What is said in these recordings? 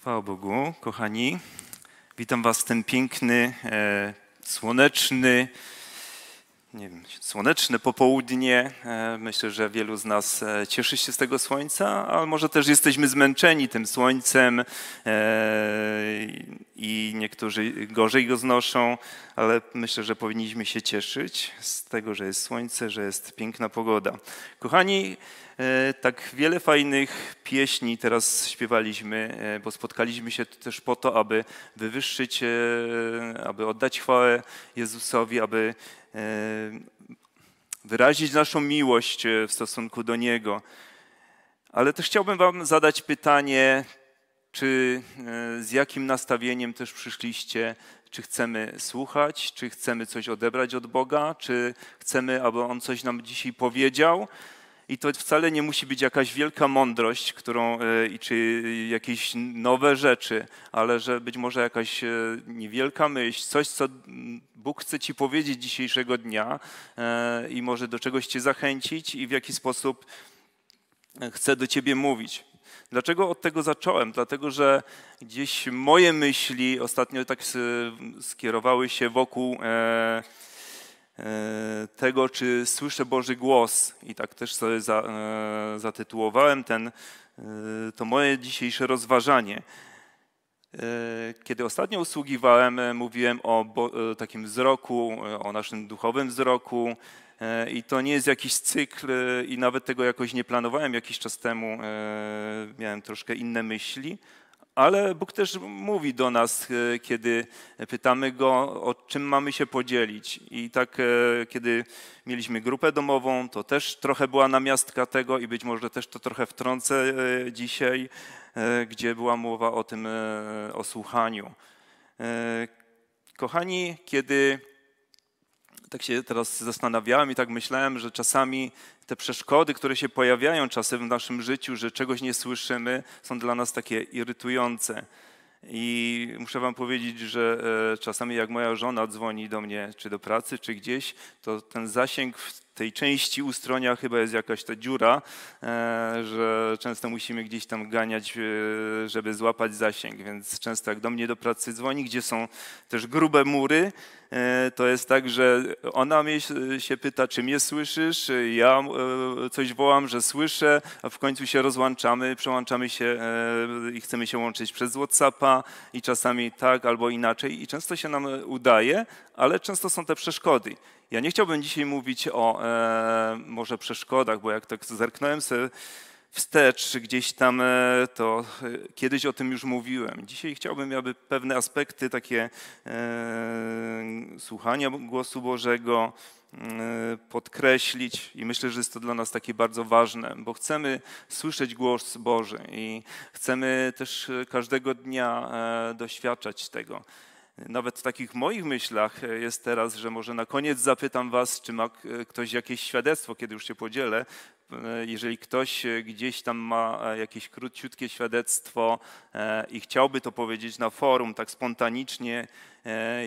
Chwała Bogu, kochani. Witam Was w ten piękny, e, słoneczny, nie wiem, słoneczne popołudnie. E, myślę, że wielu z nas e, cieszy się z tego słońca, ale może też jesteśmy zmęczeni tym słońcem e, i niektórzy gorzej go znoszą, ale myślę, że powinniśmy się cieszyć z tego, że jest słońce, że jest piękna pogoda. Kochani, E, tak wiele fajnych pieśni teraz śpiewaliśmy, e, bo spotkaliśmy się też po to, aby wywyższyć, e, aby oddać chwałę Jezusowi, aby wyrazić naszą miłość w stosunku do Niego. Ale też chciałbym Wam zadać pytanie, czy z jakim nastawieniem też przyszliście, czy chcemy słuchać, czy chcemy coś odebrać od Boga, czy chcemy, aby On coś nam dzisiaj powiedział. I to wcale nie musi być jakaś wielka mądrość, którą, e, czy jakieś nowe rzeczy, ale że być może jakaś e, niewielka myśl, coś, co Bóg chce ci powiedzieć dzisiejszego dnia e, i może do czegoś cię zachęcić i w jaki sposób chce do ciebie mówić. Dlaczego od tego zacząłem? Dlatego, że gdzieś moje myśli ostatnio tak skierowały się wokół. E, E, tego, czy słyszę Boży głos. I tak też sobie za, e, zatytułowałem ten, e, to moje dzisiejsze rozważanie. Kiedy ostatnio usługiwałem, mówiłem o takim wzroku, o naszym duchowym wzroku. I to nie jest jakiś cykl, i nawet tego jakoś nie planowałem jakiś czas temu. Miałem troszkę inne myśli, ale Bóg też mówi do nas, e, kiedy pytamy Go, o czym mamy się podzielić. I tak, e, kiedy mieliśmy grupę domową, to też trochę była namiastka tego i być może też to trochę wtrącę e, dzisiaj, gdzie była mowa o tym, o słuchaniu. Kochani, kiedy tak się teraz zastanawiałem i tak myślałem, że czasami te przeszkody, które się pojawiają czasem w naszym życiu, że czegoś nie słyszymy, są dla nas takie irytujące. I muszę wam powiedzieć, że e, czasami jak moja żona dzwoni do mnie, czy do pracy, czy gdzieś, to ten zasięg w tej części ustronia chyba jest jakaś ta dziura, e, że często musimy gdzieś tam ganiać, e, żeby złapać zasięg, więc często jak do mnie do pracy dzwoni, gdzie są też grube mury, e, to jest tak, że ona mnie się pyta, czy mnie słyszysz, ja coś wołam, że słyszę, a w końcu się rozłączamy, przełączamy się i chcemy się łączyć przez WhatsAppa i czasami tak albo inaczej i często się nam udaje, ale często są te przeszkody. Ja nie chciałbym dzisiaj mówić o e, może przeszkodach, bo jak tak zerknąłem sobie wstecz gdzieś tam, e, to e, kiedyś o tym już mówiłem. Dzisiaj chciałbym, aby pewne aspekty takie e, słuchania głosu Bożego e, podkreślić i myślę, że jest to dla nas takie bardzo ważne, bo chcemy słyszeć głos Boży i chcemy też e, każdego dnia doświadczać tego. Nawet w takich moich myślach e, jest teraz, że może na koniec zapytam Was, czy ma ktoś jakieś świadectwo, kiedy już się podzielę, E, jeżeli ktoś e, gdzieś tam ma e, jakieś króciutkie świadectwo i chciałby to powiedzieć na forum tak spontanicznie,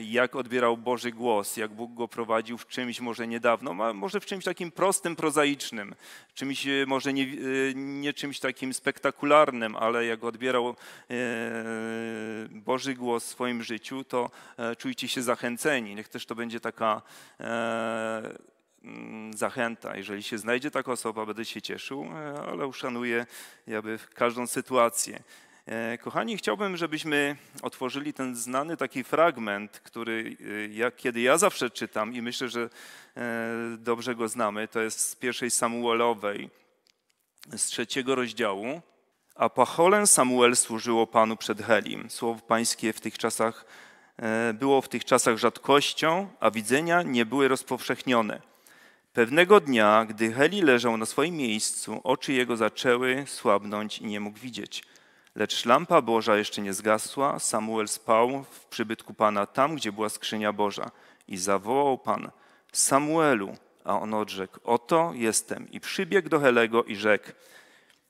jak odbierał Boży głos, jak Bóg go prowadził w czymś może niedawno, może w czymś takim prostym, prozaicznym, czymś może nie, nie czymś takim spektakularnym, ale jak odbierał Boży głos w swoim życiu, to czujcie się zachęceni. Niech też to będzie taka Mm, zachęta. Jeżeli się znajdzie taka osoba, będę się cieszył, e, ale uszanuję jakby każdą sytuację. E, kochani, chciałbym, żebyśmy otworzyli ten znany taki fragment, który e, kiedy ja zawsze czytam i myślę, że dobrze go znamy, to jest z pierwszej Samuelowej, z trzeciego rozdziału. A pacholem Samuel służyło Panu przed Helim. Słowo Pańskie w tych czasach było w tych czasach rzadkością, a widzenia nie były rozpowszechnione. Pewnego dnia, gdy Heli leżał na swoim miejscu, oczy jego zaczęły słabnąć i nie mógł widzieć. Lecz lampa Boża jeszcze nie zgasła, Samuel spał w przybytku Pana tam, gdzie była skrzynia Boża. I zawołał Pan, Samuelu, a on odrzekł, oto jestem. I przybiegł do Helego i rzekł,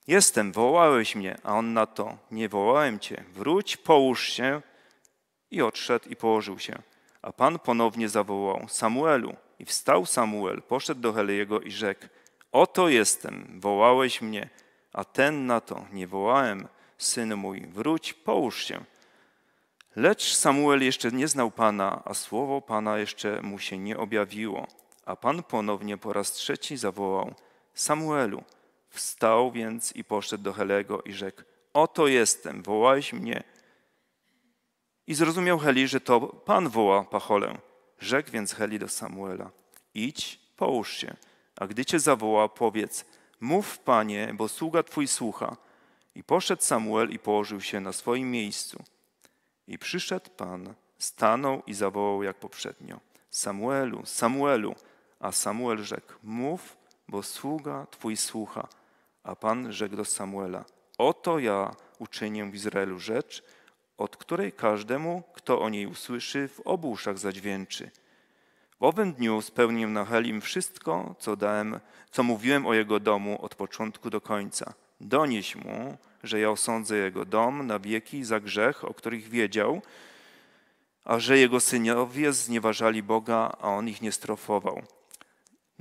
jestem, wołałeś mnie. A on na to, nie wołałem cię, wróć, połóż się. I odszedł i położył się. A Pan ponownie zawołał, Samuelu. I wstał Samuel, poszedł do Heliego i rzekł: Oto jestem, wołałeś mnie, a ten na to nie wołałem, syn mój, wróć, połóż się. Lecz Samuel jeszcze nie znał Pana, a słowo Pana jeszcze mu się nie objawiło. A Pan ponownie po raz trzeci zawołał: Samuelu. Wstał więc i poszedł do Helego i rzekł: Oto jestem, wołałeś mnie. I zrozumiał Heli, że to Pan woła pacholę. Rzekł więc Heli do Samuela: Idź, połóż się, a gdy cię zawoła, powiedz: Mów, panie, bo sługa twój słucha. I poszedł Samuel i położył się na swoim miejscu. I przyszedł pan, stanął i zawołał jak poprzednio: Samuelu, Samuelu. A Samuel rzekł: Mów, bo sługa twój słucha. A pan rzekł do Samuela: Oto ja uczynię w Izraelu rzecz, od której każdemu, kto o niej usłyszy, w obu uszach zadźwięczy. W owym dniu spełnię Helim wszystko, co dałem, co mówiłem o jego domu od początku do końca. Donieś mu, że ja osądzę jego dom na wieki za grzech, o których wiedział, a że jego synowie znieważali Boga, a on ich nie strofował.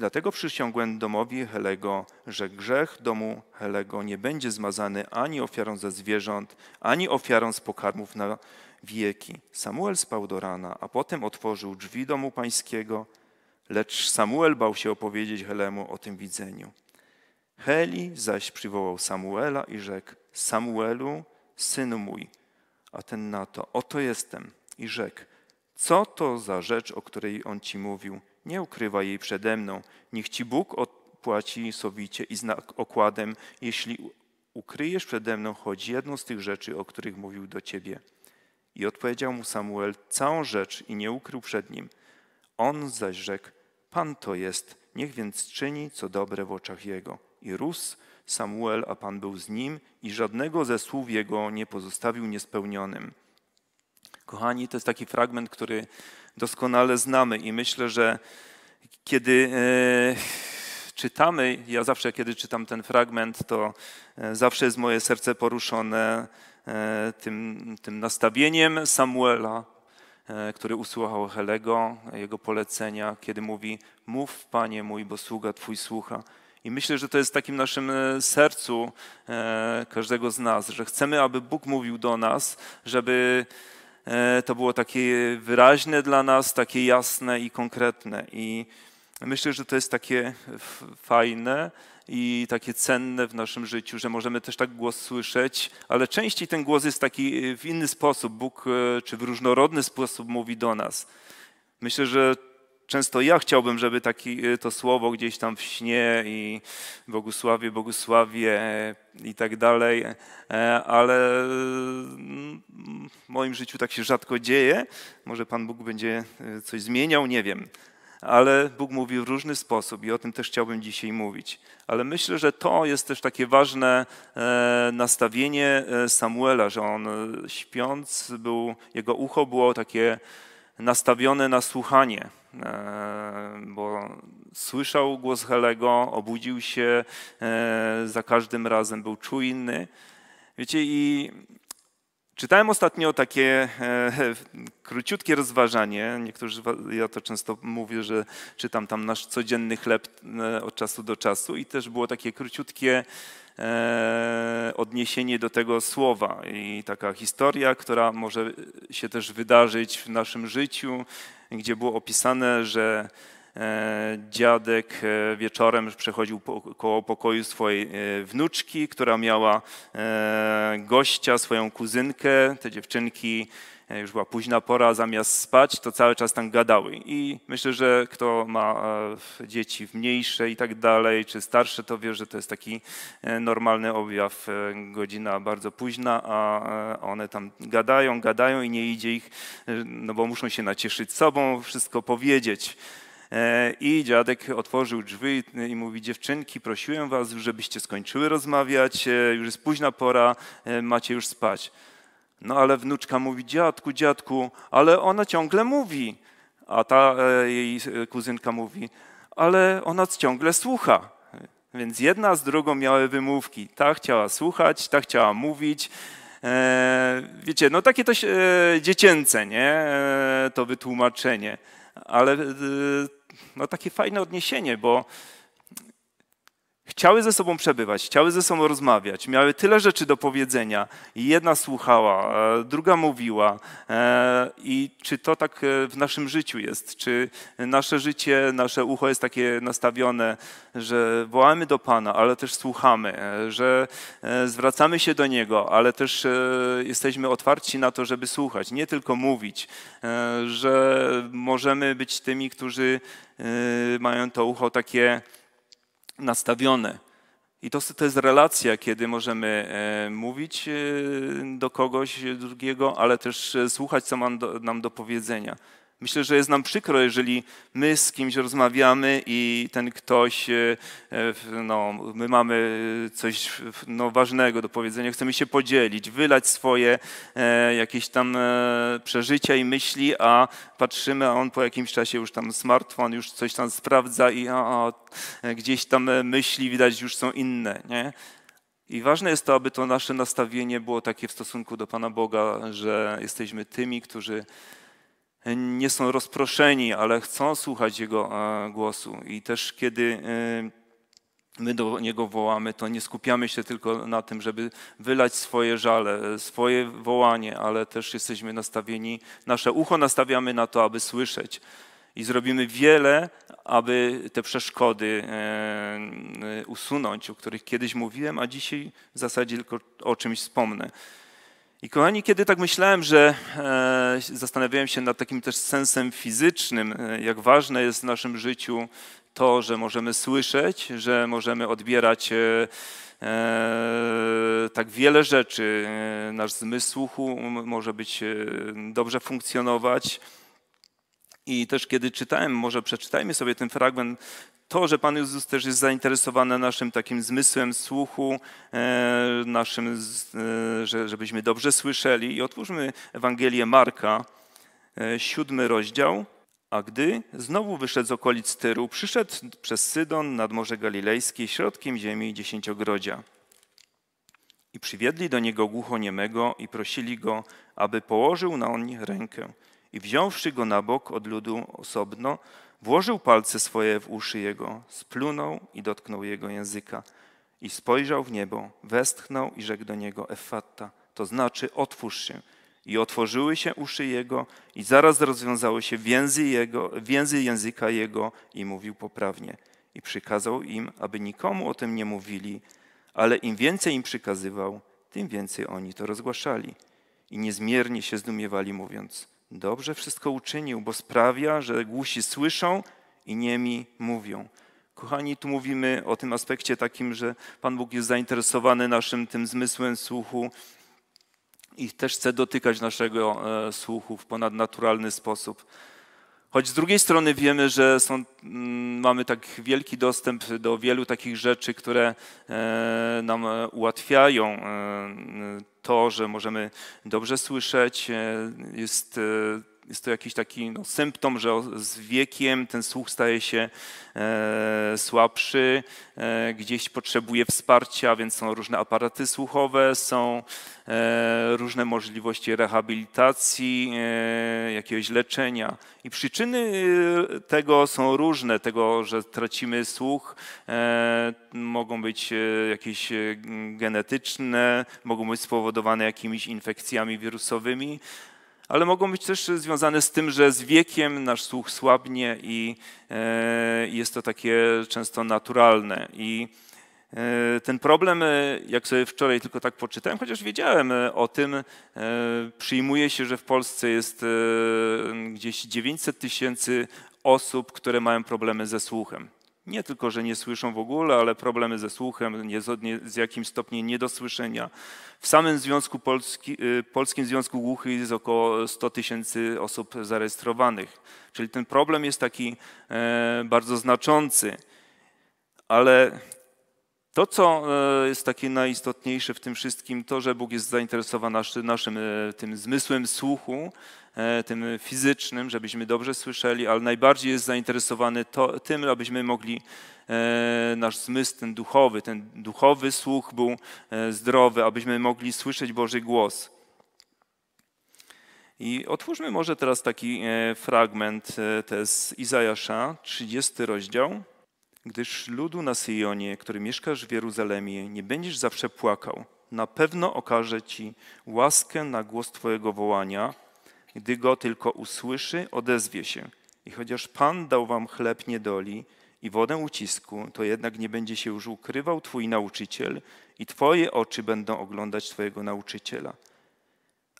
Dlatego przysiągłem domowi Helego, że grzech domu Helego nie będzie zmazany ani ofiarą ze zwierząt, ani ofiarą z pokarmów na wieki. Samuel spał do rana, a potem otworzył drzwi domu pańskiego, lecz Samuel bał się opowiedzieć Helemu o tym widzeniu. Heli zaś przywołał Samuela i rzekł: Samuelu, synu mój. A ten na to: Oto jestem. I rzekł: Co to za rzecz, o której on ci mówił? Nie ukrywa jej przede mną. Niech ci Bóg odpłaci sowicie i znak okładem, jeśli ukryjesz przede mną choć jedną z tych rzeczy, o których mówił do ciebie. I odpowiedział mu Samuel całą rzecz i nie ukrył przed nim. On zaś rzekł, Pan to jest, niech więc czyni, co dobre w oczach jego. I rósł Samuel, a Pan był z nim i żadnego ze słów jego nie pozostawił niespełnionym. Kochani, to jest taki fragment, który doskonale znamy. I myślę, że kiedy e, czytamy, ja zawsze kiedy czytam ten fragment, to e, zawsze jest moje serce poruszone e, tym, tym nastawieniem Samuela, który usłuchał Helego, jego polecenia, kiedy mówi: Mów, panie mój, bo sługa twój słucha. I myślę, że to jest w takim naszym sercu każdego z nas, że chcemy, aby Bóg mówił do nas, żeby E, to było takie wyraźne dla nas, takie jasne i konkretne. I myślę, że to jest takie fajne i takie cenne w naszym życiu, że możemy też tak głos słyszeć, ale częściej ten głos jest taki e, w inny sposób. Bóg e, czy w różnorodny sposób mówi do nas. Myślę, że Często ja chciałbym, żeby taki, y, to słowo gdzieś tam w śnie i Bogusławie, Bogusławie e, i tak dalej, e, ale mm, w moim życiu tak się rzadko dzieje. Może Pan Bóg będzie e, coś zmieniał, nie wiem. Ale Bóg mówi w różny sposób i o tym też chciałbym dzisiaj mówić. Ale myślę, że to jest też takie ważne nastawienie Samuela, że on śpiąc był, jego ucho było takie nastawione na słuchanie E, bo słyszał głos Helego, obudził się, e, za każdym razem był czujny. Wiecie, i czytałem ostatnio takie e, króciutkie rozważanie. Niektórzy, ja to często mówię, że czytam tam nasz codzienny chleb od czasu do czasu, i też było takie króciutkie odniesienie do tego słowa i taka historia, która może się też wydarzyć w naszym życiu, gdzie było opisane, że e, dziadek e, wieczorem przechodził koło pokoju swojej e, wnuczki, która miała gościa, swoją kuzynkę. Te dziewczynki E, już była późna pora, zamiast spać, to cały czas tam gadały. I myślę, że kto ma e, dzieci mniejsze i tak dalej, czy starsze, to wie, że to jest taki e, normalny objaw. Godzina bardzo późna, a one tam gadają, gadają i nie idzie ich, no bo muszą się nacieszyć sobą, wszystko powiedzieć. I dziadek otworzył drzwi i mówi: Dziewczynki, prosiłem was, żebyście skończyły rozmawiać, już jest późna pora, macie już spać. No ale wnuczka mówi: Dziadku, dziadku, ale ona ciągle mówi. A ta e, jej e, kuzynka mówi: Ale ona ciągle słucha. Więc jedna z drugą miały wymówki. Ta chciała słuchać, ta chciała mówić. E, wiecie, no takie to dziecięce, nie? To wytłumaczenie. Ale no takie fajne odniesienie, bo Chciały ze sobą przebywać, chciały ze sobą rozmawiać, miały tyle rzeczy do powiedzenia. Jedna słuchała, e, druga mówiła. E, I czy to tak e, w naszym życiu jest? Czy nasze życie, nasze ucho jest takie nastawione, że wołamy do Pana, ale też słuchamy, że zwracamy się do Niego, ale też jesteśmy otwarci na to, żeby słuchać, nie tylko mówić, że możemy być tymi, którzy mają to ucho takie nastawione. I to, to jest relacja, kiedy możemy e, mówić e, do kogoś drugiego, ale też e, słuchać, co ma nam do powiedzenia. Myślę, że jest nam przykro, jeżeli my z kimś rozmawiamy i ten ktoś, e, e, no, my mamy coś no, ważnego do powiedzenia, chcemy się podzielić, wylać swoje e, jakieś tam przeżycia i myśli, a patrzymy, a on po jakimś czasie już tam smartfon, już coś tam sprawdza i a, a, gdzieś tam myśli widać już są inne, nie? I ważne jest to, aby to nasze nastawienie było takie w stosunku do Pana Boga, że jesteśmy tymi, którzy nie są rozproszeni, ale chcą słuchać Jego e, głosu. I też kiedy e, my do Niego wołamy, to nie skupiamy się tylko na tym, żeby wylać swoje żale, e, swoje wołanie, ale też jesteśmy nastawieni, nasze ucho nastawiamy na to, aby słyszeć. I zrobimy wiele, aby te przeszkody usunąć, o których kiedyś mówiłem, a dzisiaj w zasadzie tylko o czymś wspomnę. I kochani, kiedy tak myślałem, że e, zastanawiałem się nad takim też sensem fizycznym, e, jak ważne jest w naszym życiu to, że możemy słyszeć, że możemy odbierać. E, e tak wiele rzeczy. E, nasz zmysł słuchu może być dobrze funkcjonować. I też kiedy czytałem, może przeczytajmy sobie ten fragment to, że Pan Jezus też jest zainteresowany naszym takim zmysłem słuchu, e, naszym, e, żebyśmy dobrze słyszeli. I otwórzmy Ewangelię Marka, e, siódmy rozdział. A gdy znowu wyszedł z okolic Tyru, przyszedł przez Sydon nad Morze Galilejskie, środkiem ziemi dziesięciogrodzia. I przywiedli do niego Głucho Niemego i prosili go, aby położył na on rękę. I wziąwszy go na bok od ludu osobno, Włożył palce swoje w uszy jego, splunął i dotknął jego języka. I spojrzał w niebo, westchnął i rzekł do niego Efatta, to znaczy otwórz się. I otworzyły się uszy jego i zaraz rozwiązały się więzy, jego, więzy języka jego i mówił poprawnie. I przykazał im, aby nikomu o tym nie mówili, ale im więcej im przykazywał, tym więcej oni to rozgłaszali. I niezmiernie się zdumiewali mówiąc – Dobrze wszystko uczynił, bo sprawia, że głusi słyszą i niemi mówią. Kochani, tu mówimy o tym aspekcie takim, że Pan Bóg jest zainteresowany naszym tym zmysłem słuchu i też chce dotykać naszego e, słuchu w ponadnaturalny sposób. Choć z drugiej strony wiemy, że są, mm, mamy tak wielki dostęp do wielu takich rzeczy, które e, nam ułatwiają e, to, że możemy dobrze słyszeć. E, jest jest to jakiś taki no, symptom, że z wiekiem ten słuch staje się e, słabszy, e, gdzieś potrzebuje wsparcia, więc są różne aparaty słuchowe, są e, różne możliwości rehabilitacji, e, jakiegoś leczenia. I przyczyny e, tego są różne, tego, że tracimy słuch, e, mogą być jakieś genetyczne, mogą być spowodowane jakimiś infekcjami wirusowymi, ale mogą być też związane z tym, że z wiekiem nasz słuch słabnie i e, jest to takie często naturalne. I e, ten problem, e, jak sobie wczoraj tylko tak poczytałem, chociaż wiedziałem o tym, przyjmuje się, że w Polsce jest gdzieś 900 tysięcy osób, które mają problemy ze słuchem nie tylko, że nie słyszą w ogóle, ale problemy ze słuchem, nie, z jakim stopniem niedosłyszenia. W samym Związku Polski, y, Polskim Związku Głuchych jest około 100 tysięcy osób zarejestrowanych. Czyli ten problem jest taki e, bardzo znaczący. Ale to, co e, jest takie najistotniejsze w tym wszystkim, to, że Bóg jest zainteresowany naszym e, tym zmysłem słuchu, E, tym fizycznym, żebyśmy dobrze słyszeli, ale najbardziej jest zainteresowany to, tym, abyśmy mogli e, nasz zmysł ten duchowy, ten duchowy słuch był e, zdrowy, abyśmy mogli słyszeć Boży głos. I otwórzmy może teraz taki fragment, to jest Izajasza, 30 rozdział. Gdyż ludu na Syjonie, który mieszkasz w Jeruzalemie, nie będziesz zawsze płakał. Na pewno okaże ci łaskę na głos Twojego wołania, gdy go tylko usłyszy, odezwie się. I chociaż Pan dał wam chleb niedoli i wodę ucisku, to jednak nie będzie się już ukrywał Twój nauczyciel i Twoje oczy będą oglądać Twojego nauczyciela.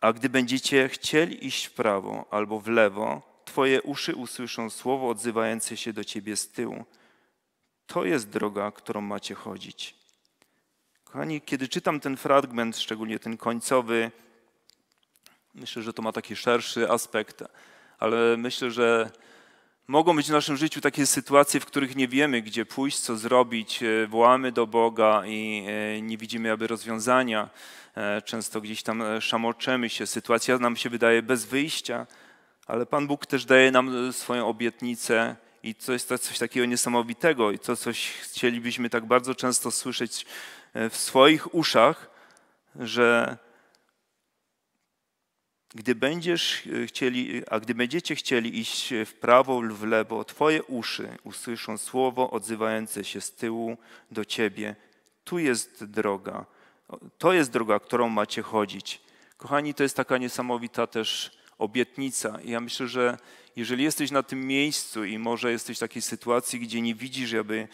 A gdy będziecie chcieli iść w prawo albo w lewo, Twoje uszy usłyszą słowo odzywające się do Ciebie z tyłu. To jest droga, którą macie chodzić. Kochani, kiedy czytam ten fragment, szczególnie ten końcowy, Myślę, że to ma taki szerszy aspekt, ale myślę, że mogą być w naszym życiu takie sytuacje, w których nie wiemy, gdzie pójść, co zrobić, e, wołamy do Boga i e, nie widzimy jakby rozwiązania. E, często gdzieś tam szamoczemy się, sytuacja nam się wydaje bez wyjścia, ale Pan Bóg też daje nam swoją obietnicę i to jest coś takiego niesamowitego i to coś chcielibyśmy tak bardzo często słyszeć w swoich uszach, że gdy będziesz e, chcieli, a gdy będziecie chcieli iść w prawo lub w lewo, twoje uszy usłyszą słowo odzywające się z tyłu do ciebie. Tu jest droga. To jest droga, którą macie chodzić. Kochani, to jest taka niesamowita też obietnica. ja myślę, że jeżeli jesteś na tym miejscu i może jesteś w takiej sytuacji, gdzie nie widzisz, aby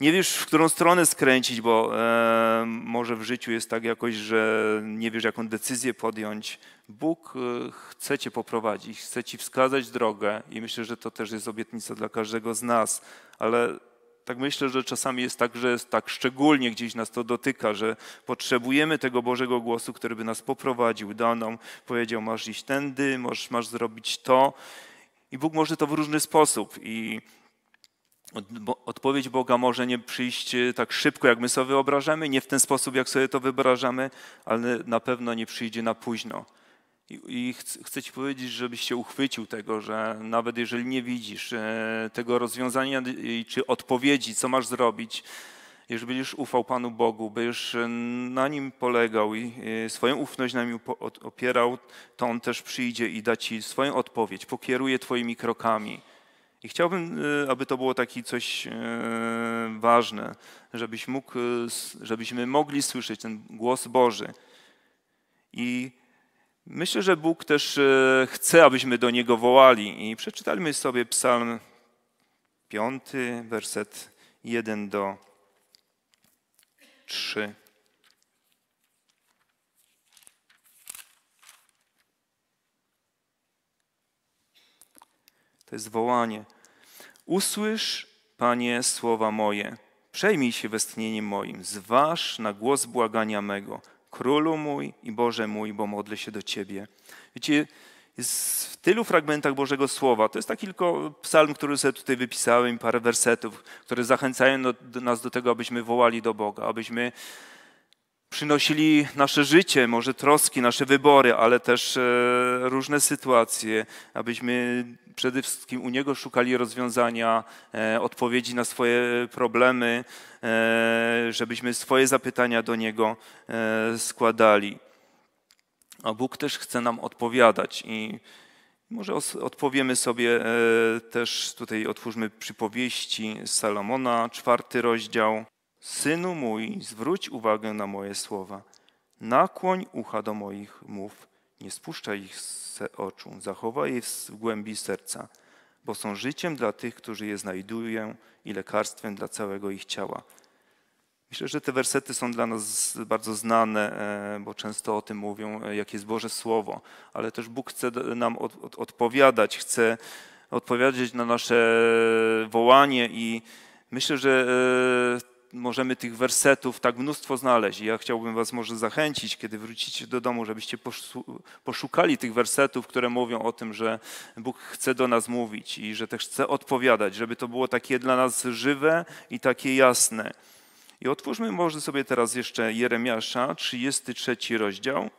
nie wiesz, w którą stronę skręcić, bo e, może w życiu jest tak jakoś, że nie wiesz, jaką decyzję podjąć. Bóg e, chce Cię poprowadzić, chce Ci wskazać drogę i myślę, że to też jest obietnica dla każdego z nas, ale tak myślę, że czasami jest tak, że jest tak szczególnie gdzieś nas to dotyka, że potrzebujemy tego Bożego głosu, który by nas poprowadził, dał nam, powiedział, masz iść tędy, masz, masz zrobić to. I Bóg może to w różny sposób. I Odpowiedź Boga może nie przyjść e, tak szybko, jak my sobie wyobrażamy, nie w ten sposób, jak sobie to wyobrażamy, ale na pewno nie przyjdzie na późno. I, chcę, chcę Ci powiedzieć, żebyś się uchwycił tego, że nawet jeżeli nie widzisz e, tego rozwiązania czy odpowiedzi, co masz zrobić, jeżeli będziesz ufał Panu Bogu, będziesz e, na Nim polegał i swoją ufność na Nim opierał, to On też przyjdzie i da Ci swoją odpowiedź, pokieruje Twoimi krokami. I chciałbym, e, aby to było takie coś e, ważne, żebyś mógł, e, żebyśmy mogli słyszeć ten głos Boży. I myślę, że Bóg też chce, abyśmy do Niego wołali. I przeczytajmy sobie Psalm 5, werset 1 do 3. To jest wołanie. Usłysz, Panie, słowa moje. Przejmij się westchnieniem moim. Zważ na głos błagania mego. Królu mój i Boże mój, bo modlę się do Ciebie. Wiecie, w tylu fragmentach Bożego Słowa. To jest tak tylko psalm, który sobie tutaj wypisałem, parę wersetów, które zachęcają do, do nas do tego, abyśmy wołali do Boga, abyśmy przynosili nasze życie, może troski, nasze wybory, ale też e, różne sytuacje, abyśmy Przede wszystkim u niego szukali rozwiązania, e, odpowiedzi na swoje problemy, e, żebyśmy swoje zapytania do niego e, składali. A Bóg też chce nam odpowiadać i może odpowiemy sobie też tutaj, otwórzmy przypowieści Salomona, czwarty rozdział. Synu mój, zwróć uwagę na moje słowa. Nakłoń ucha do moich mów nie spuszczaj ich z oczu, zachowaj je w głębi serca, bo są życiem dla tych, którzy je znajdują i lekarstwem dla całego ich ciała. Myślę, że te wersety są dla nas bardzo znane, e, bo często o tym mówią, e, jakie jest Boże Słowo, ale też Bóg chce nam od, od, odpowiadać, chce odpowiedzieć na nasze wołanie i myślę, że e, możemy tych wersetów tak mnóstwo znaleźć. I ja chciałbym Was może zachęcić, kiedy wrócicie do domu, żebyście poszukali tych wersetów, które mówią o tym, że Bóg chce do nas mówić i że też chce odpowiadać, żeby to było takie dla nas żywe i takie jasne. I otwórzmy może sobie teraz jeszcze Jeremiasza, 33 rozdział.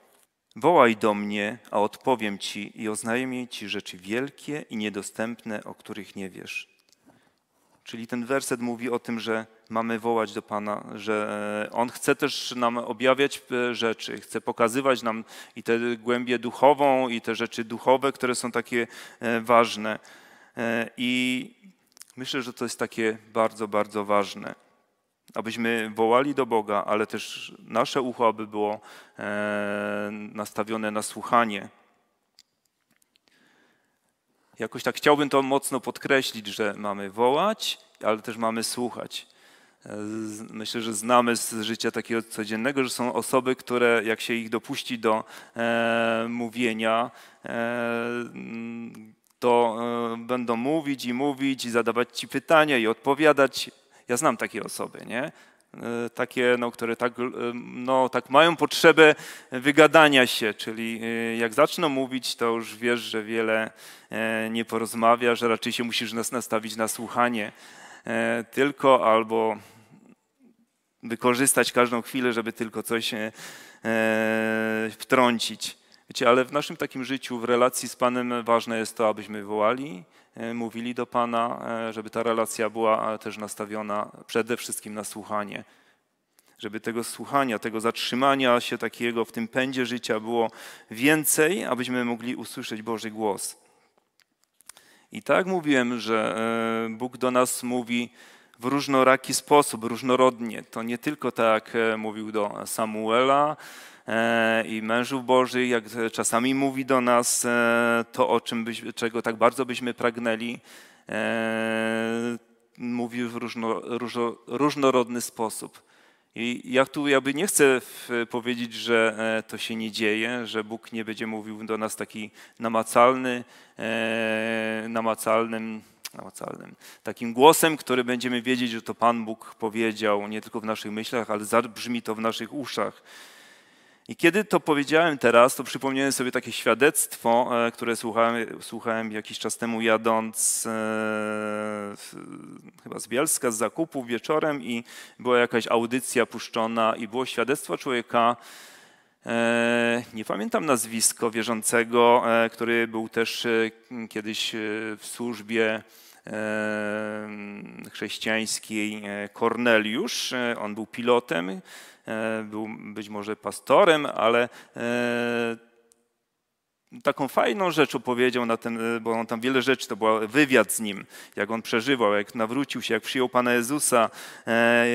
Wołaj do mnie, a odpowiem ci i oznajmię ci rzeczy wielkie i niedostępne, o których nie wiesz Czyli ten werset mówi o tym, że mamy wołać do Pana, że e, On chce też nam objawiać e, rzeczy, chce pokazywać nam i tę głębię duchową, i te rzeczy duchowe, które są takie e, ważne. I myślę, że to jest takie bardzo, bardzo ważne, abyśmy wołali do Boga, ale też nasze ucho, aby było nastawione na słuchanie. Jakoś tak chciałbym to mocno podkreślić, że mamy wołać, ale też mamy słuchać. E, myślę, że znamy z życia takiego codziennego, że są osoby, które jak się ich dopuści do e, mówienia, e, to e, będą mówić i mówić i zadawać ci pytania i odpowiadać. Ja znam takie osoby, nie? E, takie, no, które tak, e, no, tak mają potrzebę wygadania się, czyli e, jak zaczną mówić, to już wiesz, że wiele nie porozmawia, że raczej się musisz nas nastawić na słuchanie tylko albo wykorzystać każdą chwilę, żeby tylko coś wtrącić. Wiecie, ale w naszym takim życiu, w relacji z Panem ważne jest to, abyśmy wołali, E, mówili do Pana, e, żeby ta relacja była e, też nastawiona przede wszystkim na słuchanie. Żeby tego słuchania, tego zatrzymania się takiego w tym pędzie życia było więcej, abyśmy mogli usłyszeć Boży głos. I tak mówiłem, że Bóg do nas mówi w różnoraki sposób, różnorodnie. To nie tylko tak mówił do Samuela, E, i mężów Boży, jak czasami mówi do nas e, to, o czym byś, czego tak bardzo byśmy pragnęli, e, mówi w różno, różno, różnorodny sposób. I ja tu jakby nie chcę powiedzieć, że to się nie dzieje, że Bóg nie będzie mówił do nas taki namacalny, namacalnym, namacalnym, takim głosem, który będziemy wiedzieć, że to Pan Bóg powiedział, nie tylko w naszych myślach, ale zabrzmi to w naszych uszach. I kiedy to powiedziałem teraz, to przypomniałem sobie takie świadectwo, e, które słuchałem, słuchałem jakiś czas temu jadąc e, chyba z Bielska, z zakupu wieczorem i była jakaś audycja puszczona i było świadectwo człowieka, e, nie pamiętam nazwisko wierzącego, e, który był też e, kiedyś e, w służbie chrześcijańskiej Korneliusz. On był pilotem E, był być może pastorem, ale e, taką fajną rzecz opowiedział na ten, bo on tam wiele rzeczy, to był wywiad z nim, jak on przeżywał, jak nawrócił się, jak przyjął Pana Jezusa, e,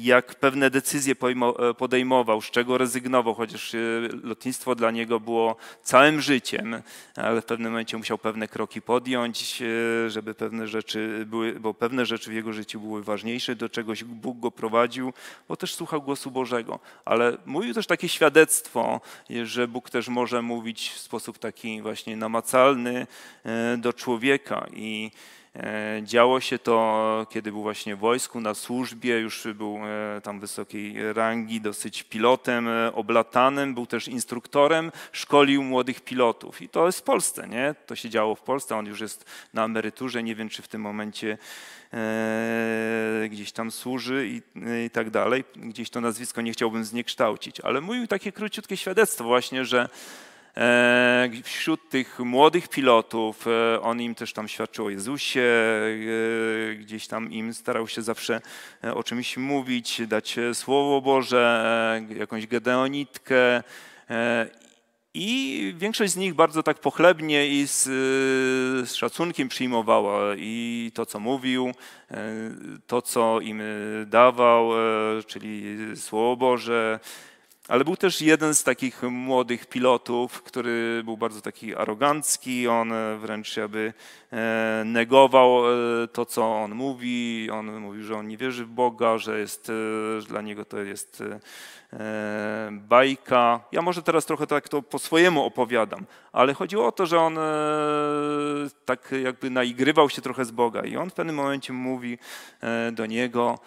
jak pewne decyzje e, podejmował, z czego rezygnował, chociaż e, lotnictwo dla niego było całym życiem, ale w pewnym momencie musiał pewne kroki podjąć, żeby pewne rzeczy były, bo pewne rzeczy w jego życiu były ważniejsze, do czegoś Bóg go prowadził, bo też słuchał głosu Bożego, ale mówił też takie świadectwo, że Bóg też może mówić sposób taki właśnie namacalny e, do człowieka. I e, działo się to, kiedy był właśnie w wojsku, na służbie, już był e, tam wysokiej rangi, dosyć pilotem oblatanym, był też instruktorem, szkolił młodych pilotów. I to jest w Polsce, nie? To się działo w Polsce, on już jest na emeryturze, nie wiem czy w tym momencie gdzieś tam służy i, i, tak dalej. Gdzieś to nazwisko nie chciałbym zniekształcić, ale mówił takie króciutkie świadectwo właśnie, że E, wśród tych młodych pilotów e, on im też tam świadczył o Jezusie, e, gdzieś tam im starał się zawsze o czymś mówić, dać Słowo Boże, jakąś gedeonitkę. I większość z nich bardzo tak pochlebnie i z, z, szacunkiem przyjmowała i to, co mówił, to, co im dawał, czyli Słowo Boże, ale był też jeden z takich młodych pilotów, który był bardzo taki arogancki, on e, wręcz jakby e, negował e, to, co on mówi. On mówił, że on nie wierzy w Boga, że, jest, że dla niego to jest bajka. Ja może teraz trochę tak to po swojemu opowiadam, ale chodziło o to, że on tak jakby naigrywał się trochę z Boga i on w pewnym momencie mówi do niego,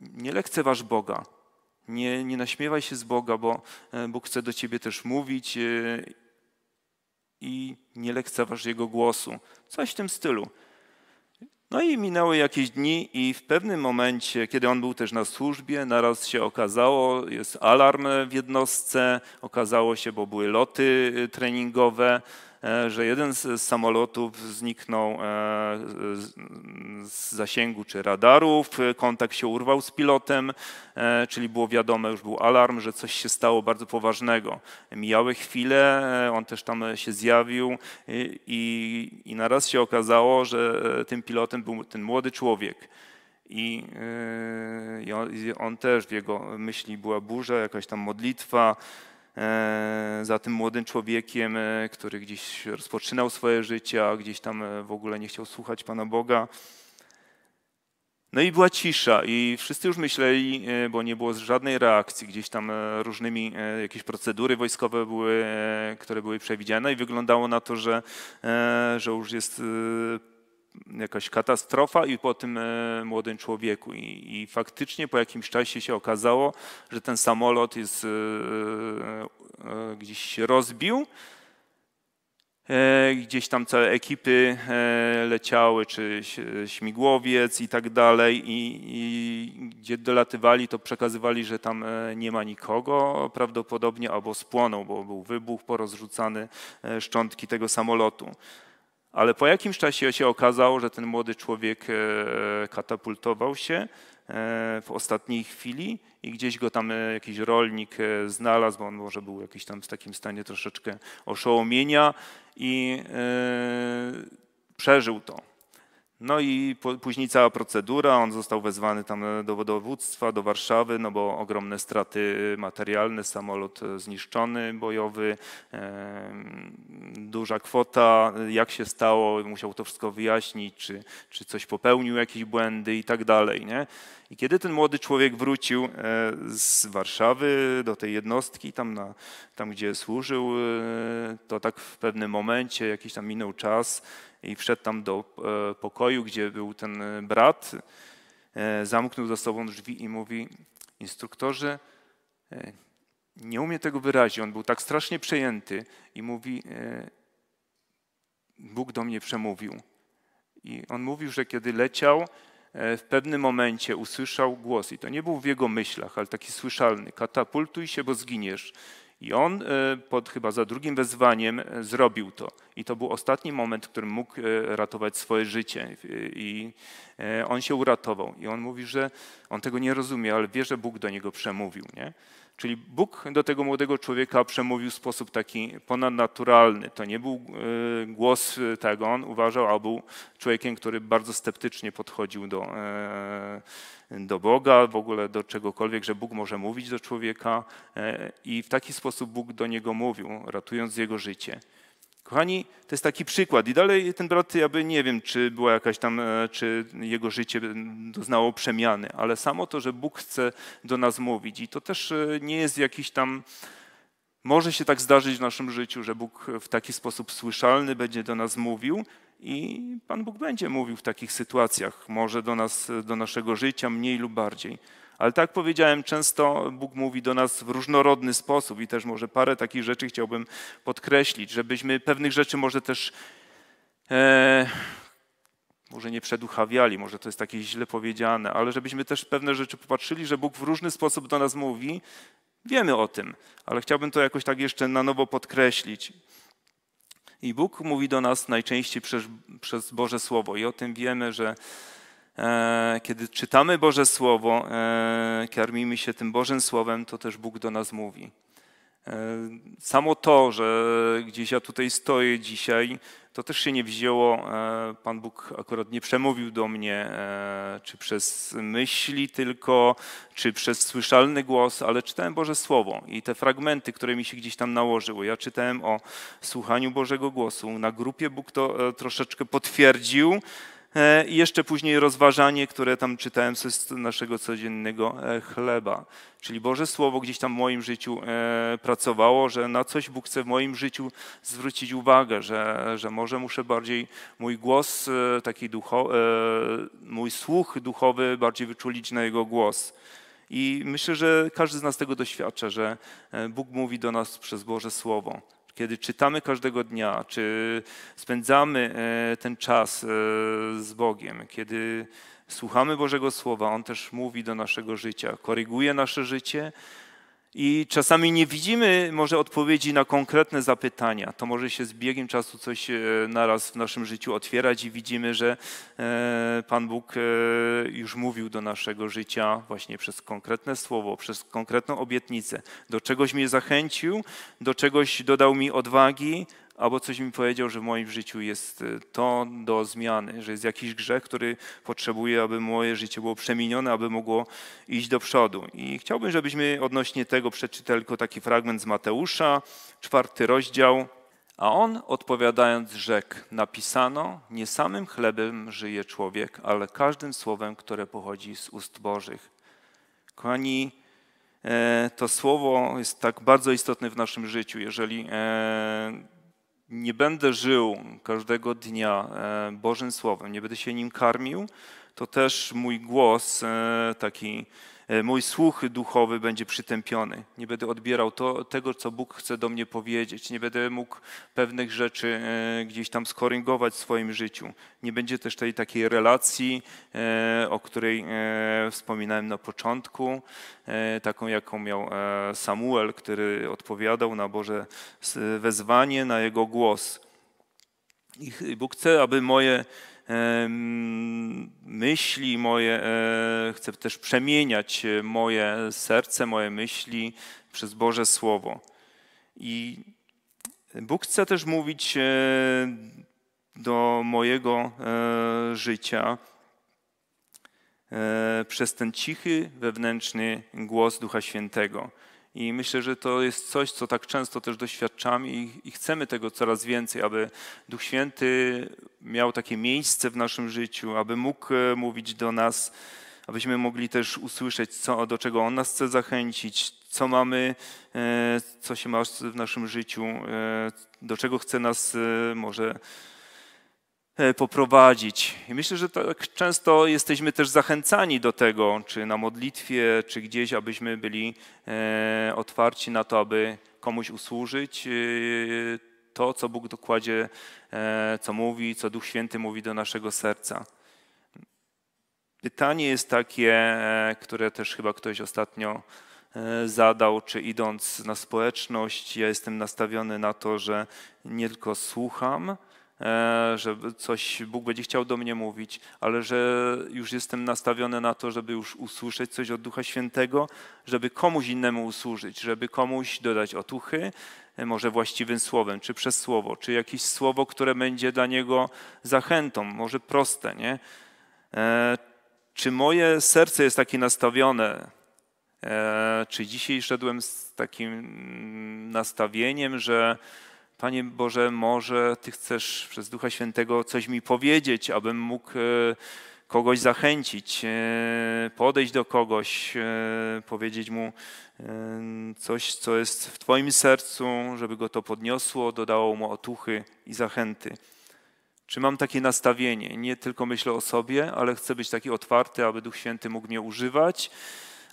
nie lekceważ Boga, nie, nie naśmiewaj się z Boga, bo e, Bóg chce do ciebie też mówić e, i nie lekceważ Jego głosu. Coś w tym stylu. No i minęły jakieś dni i w pewnym momencie, kiedy on był też na służbie, naraz się okazało, jest alarm w jednostce, okazało się, bo były loty e, treningowe, E, że jeden z samolotów zniknął e, z zasięgu czy radarów, e, kontakt się urwał z pilotem, czyli było wiadomo, już był alarm, że coś się stało bardzo poważnego. Mijały chwile, on też tam się zjawił i, i naraz się okazało, że tym pilotem był ten młody człowiek. I, I on, też w jego myśli była burza, jakaś tam modlitwa, E, za tym młodym człowiekiem, e, który gdzieś rozpoczynał swoje życie, a gdzieś tam e, w ogóle nie chciał słuchać Pana Boga. No i była cisza i wszyscy już myśleli, bo nie było żadnej reakcji, gdzieś tam różnymi jakieś procedury wojskowe były, które były przewidziane i wyglądało na to, że, że już jest jakaś katastrofa i po tym e, młodym człowieku. I, I, faktycznie po jakimś czasie się okazało, że ten samolot jest, e, e, gdzieś się rozbił. Gdzieś tam całe ekipy leciały, czy śmigłowiec i tak dalej, i, i gdzie dolatywali, to przekazywali, że tam nie ma nikogo, prawdopodobnie albo spłonął, bo był wybuch porozrzucany szczątki tego samolotu. Ale po jakimś czasie się okazało, że ten młody człowiek e, katapultował się e, w ostatniej chwili i gdzieś go tam e, jakiś rolnik znalazł, bo on może był jakiś tam w takim stanie troszeczkę oszołomienia i przeżył to. No i później cała procedura, on został wezwany tam do dowództwa, do Warszawy, no bo ogromne straty materialne, samolot e, zniszczony, bojowy, duża kwota, jak się stało, musiał to wszystko wyjaśnić, czy, czy coś popełnił, jakieś błędy i tak dalej. Nie? I kiedy ten młody człowiek wrócił e, z Warszawy do tej jednostki, tam, na, tam gdzie służył, e, to tak w pewnym momencie, jakiś tam minął czas, i wszedł tam do e, pokoju, gdzie był ten e, brat, e, zamknął za sobą drzwi i mówi, instruktorze, nie umie tego wyrazić, on był tak strasznie przejęty i mówi, Bóg do mnie przemówił. I on mówił, że kiedy leciał, w pewnym momencie usłyszał głos, i to nie był w jego myślach, ale taki słyszalny: katapultuj się, bo zginiesz. I on e, pod chyba za drugim wezwaniem e, zrobił to. I to był ostatni moment, w którym mógł e, ratować swoje życie. I on się uratował. I on mówi, że on tego nie rozumie, ale wie, że Bóg do niego przemówił. Nie? Czyli Bóg do tego młodego człowieka przemówił w sposób taki ponadnaturalny. To nie był e, głos e, tego, tak on uważał, a był człowiekiem, który bardzo sceptycznie podchodził do, e, do Boga, w ogóle do czegokolwiek, że Bóg może mówić do człowieka. I w taki sposób Bóg do niego mówił, ratując jego życie. Kochani, to jest taki przykład. I dalej ten brat, ja by nie wiem, czy była jakaś tam, e, czy jego życie e, doznało przemiany, ale samo to, że Bóg chce do nas mówić. I to też e, nie jest jakiś tam. Może się tak zdarzyć w naszym życiu, że Bóg w taki sposób słyszalny będzie do nas mówił i Pan Bóg będzie mówił w takich sytuacjach, może do nas, do naszego życia mniej lub bardziej. Ale tak powiedziałem, często Bóg mówi do nas w różnorodny sposób i też może parę takich rzeczy chciałbym podkreślić, żebyśmy pewnych rzeczy może też e, może nie przeduchawiali, może to jest takie źle powiedziane, ale żebyśmy też pewne rzeczy popatrzyli, że Bóg w różny sposób do nas mówi. Wiemy o tym, ale chciałbym to jakoś tak jeszcze na nowo podkreślić. I Bóg mówi do nas najczęściej przez, przez Boże Słowo i o tym wiemy, że E, kiedy czytamy Boże Słowo, e, karmimy się tym Bożym Słowem, to też Bóg do nas mówi. E, samo to, że gdzieś ja tutaj stoję dzisiaj, to też się nie wzięło. Pan Bóg akurat nie przemówił do mnie, czy przez myśli tylko, czy przez słyszalny głos, ale czytałem Boże Słowo i te fragmenty, które mi się gdzieś tam nałożyły. Ja czytałem o słuchaniu Bożego głosu. Na grupie Bóg to troszeczkę potwierdził, E, i jeszcze później rozważanie, które tam czytałem z naszego codziennego e, chleba. Czyli Boże Słowo gdzieś tam w moim życiu e, pracowało, że na coś Bóg chce w moim życiu zwrócić uwagę, że, że może muszę bardziej mój głos, taki duchowy, mój słuch duchowy bardziej wyczulić na Jego głos. I myślę, że każdy z nas tego doświadcza, że Bóg mówi do nas przez Boże Słowo kiedy czytamy każdego dnia, czy spędzamy e, ten czas e, z Bogiem, kiedy słuchamy Bożego Słowa, On też mówi do naszego życia, koryguje nasze życie, i czasami nie widzimy może odpowiedzi na konkretne zapytania. To może się z biegiem czasu coś e, naraz w naszym życiu otwierać i widzimy, że e, Pan Bóg e, już mówił do naszego życia właśnie przez konkretne słowo, przez konkretną obietnicę. Do czegoś mnie zachęcił, do czegoś dodał mi odwagi, albo coś mi powiedział, że w moim życiu jest y, to do zmiany, że jest jakiś grzech, który potrzebuje, aby moje życie było przemienione, aby mogło iść do przodu. I chciałbym, żebyśmy odnośnie tego przeczytali tylko taki fragment z Mateusza, czwarty rozdział. A on odpowiadając rzekł, napisano, nie samym chlebem żyje człowiek, ale każdym słowem, które pochodzi z ust Bożych. Kochani, e, to słowo jest tak bardzo istotne w naszym życiu. Jeżeli e, nie będę żył każdego dnia e, Bożym Słowem, nie będę się nim karmił, to też mój głos e, taki E, mój słuch duchowy będzie przytępiony. Nie będę odbierał to, tego, co Bóg chce do mnie powiedzieć. Nie będę mógł pewnych rzeczy e, gdzieś tam skorygować w swoim życiu. Nie będzie też tej takiej relacji, e, o której wspominałem na początku, taką jaką miał Samuel, który odpowiadał na Boże wezwanie, na jego głos. I Bóg chce, aby moje myśli moje, e, chcę też przemieniać e, moje serce, moje myśli przez Boże Słowo. I Bóg chce też mówić e, do mojego życia przez ten cichy wewnętrzny głos Ducha Świętego. I myślę, że to jest coś, co tak często też doświadczamy i, i, chcemy tego coraz więcej, aby Duch Święty miał takie miejsce w naszym życiu, aby mógł e, mówić do nas, abyśmy mogli też usłyszeć, co, do czego On nas chce zachęcić, co mamy, e, co się ma w naszym życiu, e, do czego chce nas może E, poprowadzić. I myślę, że tak często jesteśmy też zachęcani do tego, czy na modlitwie, czy gdzieś, abyśmy byli e, otwarci na to, aby komuś usłużyć e, to, co Bóg dokładzie, co mówi, co Duch Święty mówi do naszego serca. Pytanie jest takie, które też chyba ktoś ostatnio zadał, czy idąc na społeczność, ja jestem nastawiony na to, że nie tylko słucham, E, że coś Bóg będzie chciał do mnie mówić, ale że już jestem nastawiony na to, żeby już usłyszeć coś od Ducha Świętego, żeby komuś innemu usłużyć, żeby komuś dodać otuchy, e, może właściwym słowem, czy przez słowo, czy jakieś słowo, które będzie dla niego zachętą, może proste, nie? E, czy moje serce jest takie nastawione? Czy dzisiaj szedłem z takim nastawieniem, że Panie Boże, może Ty chcesz przez Ducha Świętego coś mi powiedzieć, abym mógł e, kogoś zachęcić, e, podejść do kogoś, e, powiedzieć mu coś, co jest w Twoim sercu, żeby go to podniosło, dodało mu otuchy i zachęty. Czy mam takie nastawienie? Nie tylko myślę o sobie, ale chcę być taki otwarty, aby Duch Święty mógł mnie używać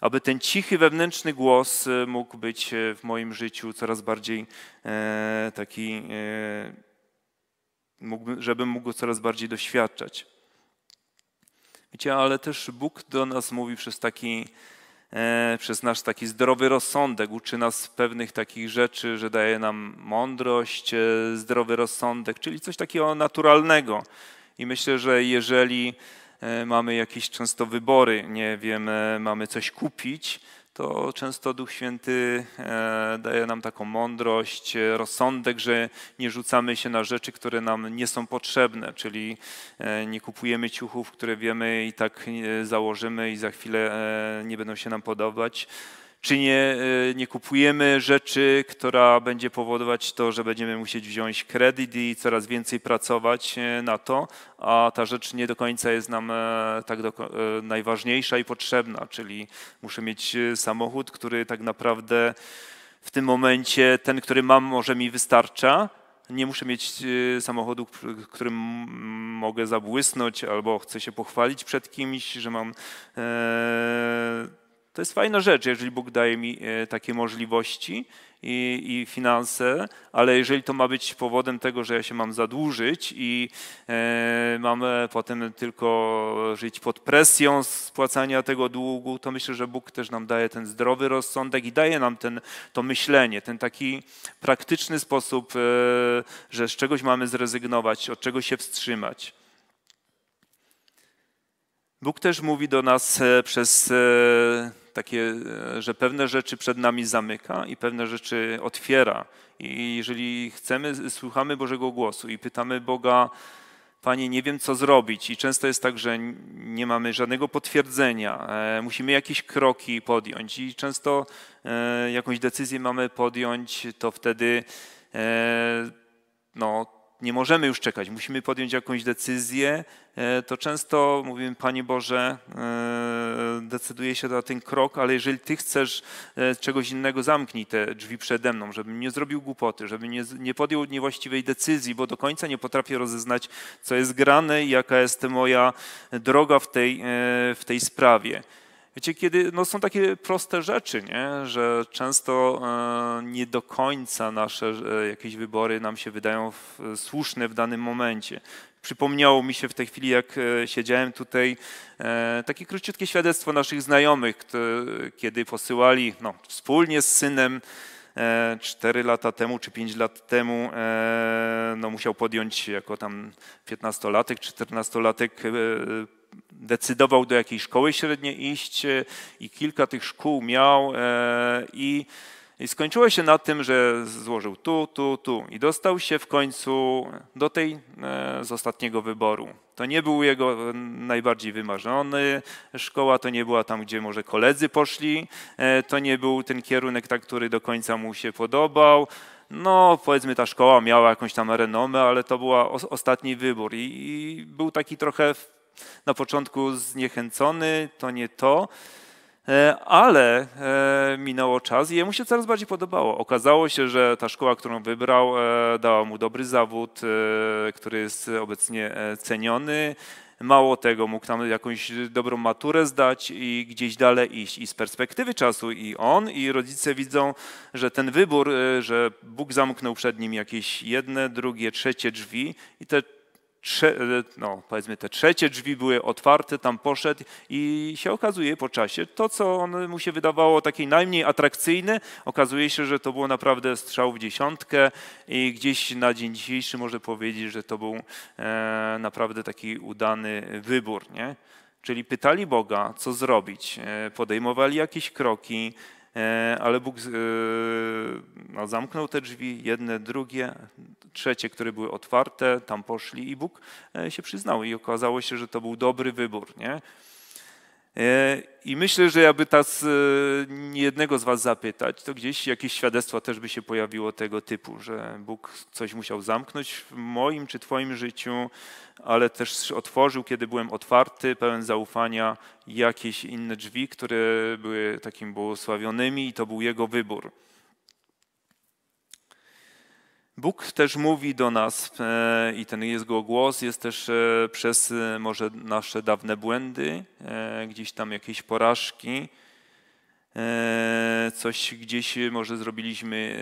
aby ten cichy wewnętrzny głos e, mógł być e, w moim życiu coraz bardziej e, taki, żebym mógł go coraz bardziej doświadczać. Wiecie, ale też Bóg do nas mówi przez taki, przez nasz taki zdrowy rozsądek, uczy nas pewnych takich rzeczy, że daje nam mądrość, zdrowy rozsądek, czyli coś takiego naturalnego. I myślę, że jeżeli E, mamy jakieś często wybory, nie wiem, e, mamy coś kupić, to często Duch Święty e, daje nam taką mądrość, rozsądek, że nie rzucamy się na rzeczy, które nam nie są potrzebne, czyli nie kupujemy ciuchów, które wiemy i tak założymy i za chwilę nie będą się nam podobać czy nie, y, nie kupujemy rzeczy, która będzie powodować to, że będziemy musieć wziąć kredyt i coraz więcej pracować y, na to, a ta rzecz nie do końca jest nam e, tak do, e, najważniejsza i potrzebna, czyli muszę mieć y, samochód, który tak naprawdę w tym momencie ten, który mam, może mi wystarcza, nie muszę mieć samochodu, którym mogę zabłysnąć albo chcę się pochwalić przed kimś, że mam e, to jest fajna rzecz, jeżeli Bóg daje mi e, takie możliwości i, i, finanse, ale jeżeli to ma być powodem tego, że ja się mam zadłużyć i e, mam e, potem tylko żyć pod presją spłacania tego długu, to myślę, że Bóg też nam daje ten zdrowy rozsądek i daje nam ten, to myślenie, ten taki praktyczny sposób, e, że z czegoś mamy zrezygnować, od czego się wstrzymać. Bóg też mówi do nas e, przez e, takie, e, że pewne rzeczy przed nami zamyka i pewne rzeczy otwiera. I jeżeli chcemy, słuchamy Bożego głosu i pytamy Boga, Panie, nie wiem co zrobić, i często jest tak, że nie mamy żadnego potwierdzenia, musimy jakieś kroki podjąć, i często jakąś decyzję mamy podjąć, to wtedy no, nie możemy już czekać, musimy podjąć jakąś decyzję, e, to często mówimy, Panie Boże, e, decyduję się na ten krok, ale jeżeli Ty chcesz e, czegoś innego, zamknij te drzwi przede mną, żebym nie zrobił głupoty, żebym nie, nie podjął niewłaściwej decyzji, bo do końca nie potrafię rozeznać, co jest grane i jaka jest moja droga w tej, w tej sprawie. Wiecie, kiedy no są takie proste rzeczy, nie? że często e, nie do końca nasze e, jakieś wybory nam się wydają słuszne w danym momencie. Przypomniało mi się w tej chwili, jak e, siedziałem tutaj, takie króciutkie świadectwo naszych znajomych, kiedy posyłali no, wspólnie z synem 4 lata temu czy 5 lat temu no, musiał podjąć jako tam 15-latek, 14-latek decydował, do jakiej szkoły średniej iść, e, i kilka tych szkół miał. E, I, i skończyło się na tym, że złożył tu, tu, tu i dostał się w końcu do tej e, z ostatniego wyboru. To nie był jego najbardziej wymarzony szkoła, to nie była tam, gdzie może koledzy poszli, to nie był ten kierunek, tak, który do końca mu się podobał. No, powiedzmy, ta szkoła miała jakąś tam renomę, ale to był ostatni wybór i, i był taki trochę na początku zniechęcony, to nie to, e, ale e, minęło czas i jemu się coraz bardziej podobało. Okazało się, że ta szkoła, którą wybrał, e, dała mu dobry zawód, który jest obecnie ceniony. Mało tego, mógł tam jakąś dobrą maturę zdać i gdzieś dalej iść. I z perspektywy czasu i on, i rodzice widzą, że ten wybór, że Bóg zamknął przed nim jakieś jedne, drugie, trzecie drzwi i te E, no, powiedzmy te trzecie drzwi były otwarte, tam poszedł i się okazuje po czasie, to co on mu się wydawało takie najmniej atrakcyjne, okazuje się, że to było naprawdę strzał w dziesiątkę i gdzieś na dzień dzisiejszy może powiedzieć, że to był e, naprawdę taki udany wybór, nie? Czyli pytali Boga, co zrobić, e, podejmowali jakieś kroki, E, ale Bóg e, no, zamknął te drzwi, jedne, drugie, trzecie, które były otwarte, tam poszli i Bóg e, się przyznał i okazało się, że to był dobry wybór. Nie? E, I myślę, że jakby e, nie jednego z was zapytać, to gdzieś jakieś świadectwo też by się pojawiło tego typu, że Bóg coś musiał zamknąć w moim czy twoim życiu, ale też otworzył, kiedy byłem otwarty, pełen zaufania, jakieś inne drzwi, które były takim błogosławionymi i to był jego wybór. Bóg też mówi do nas e, i ten jest Jego głos jest też e, przez e, może nasze dawne błędy, gdzieś tam jakieś porażki, coś gdzieś może zrobiliśmy,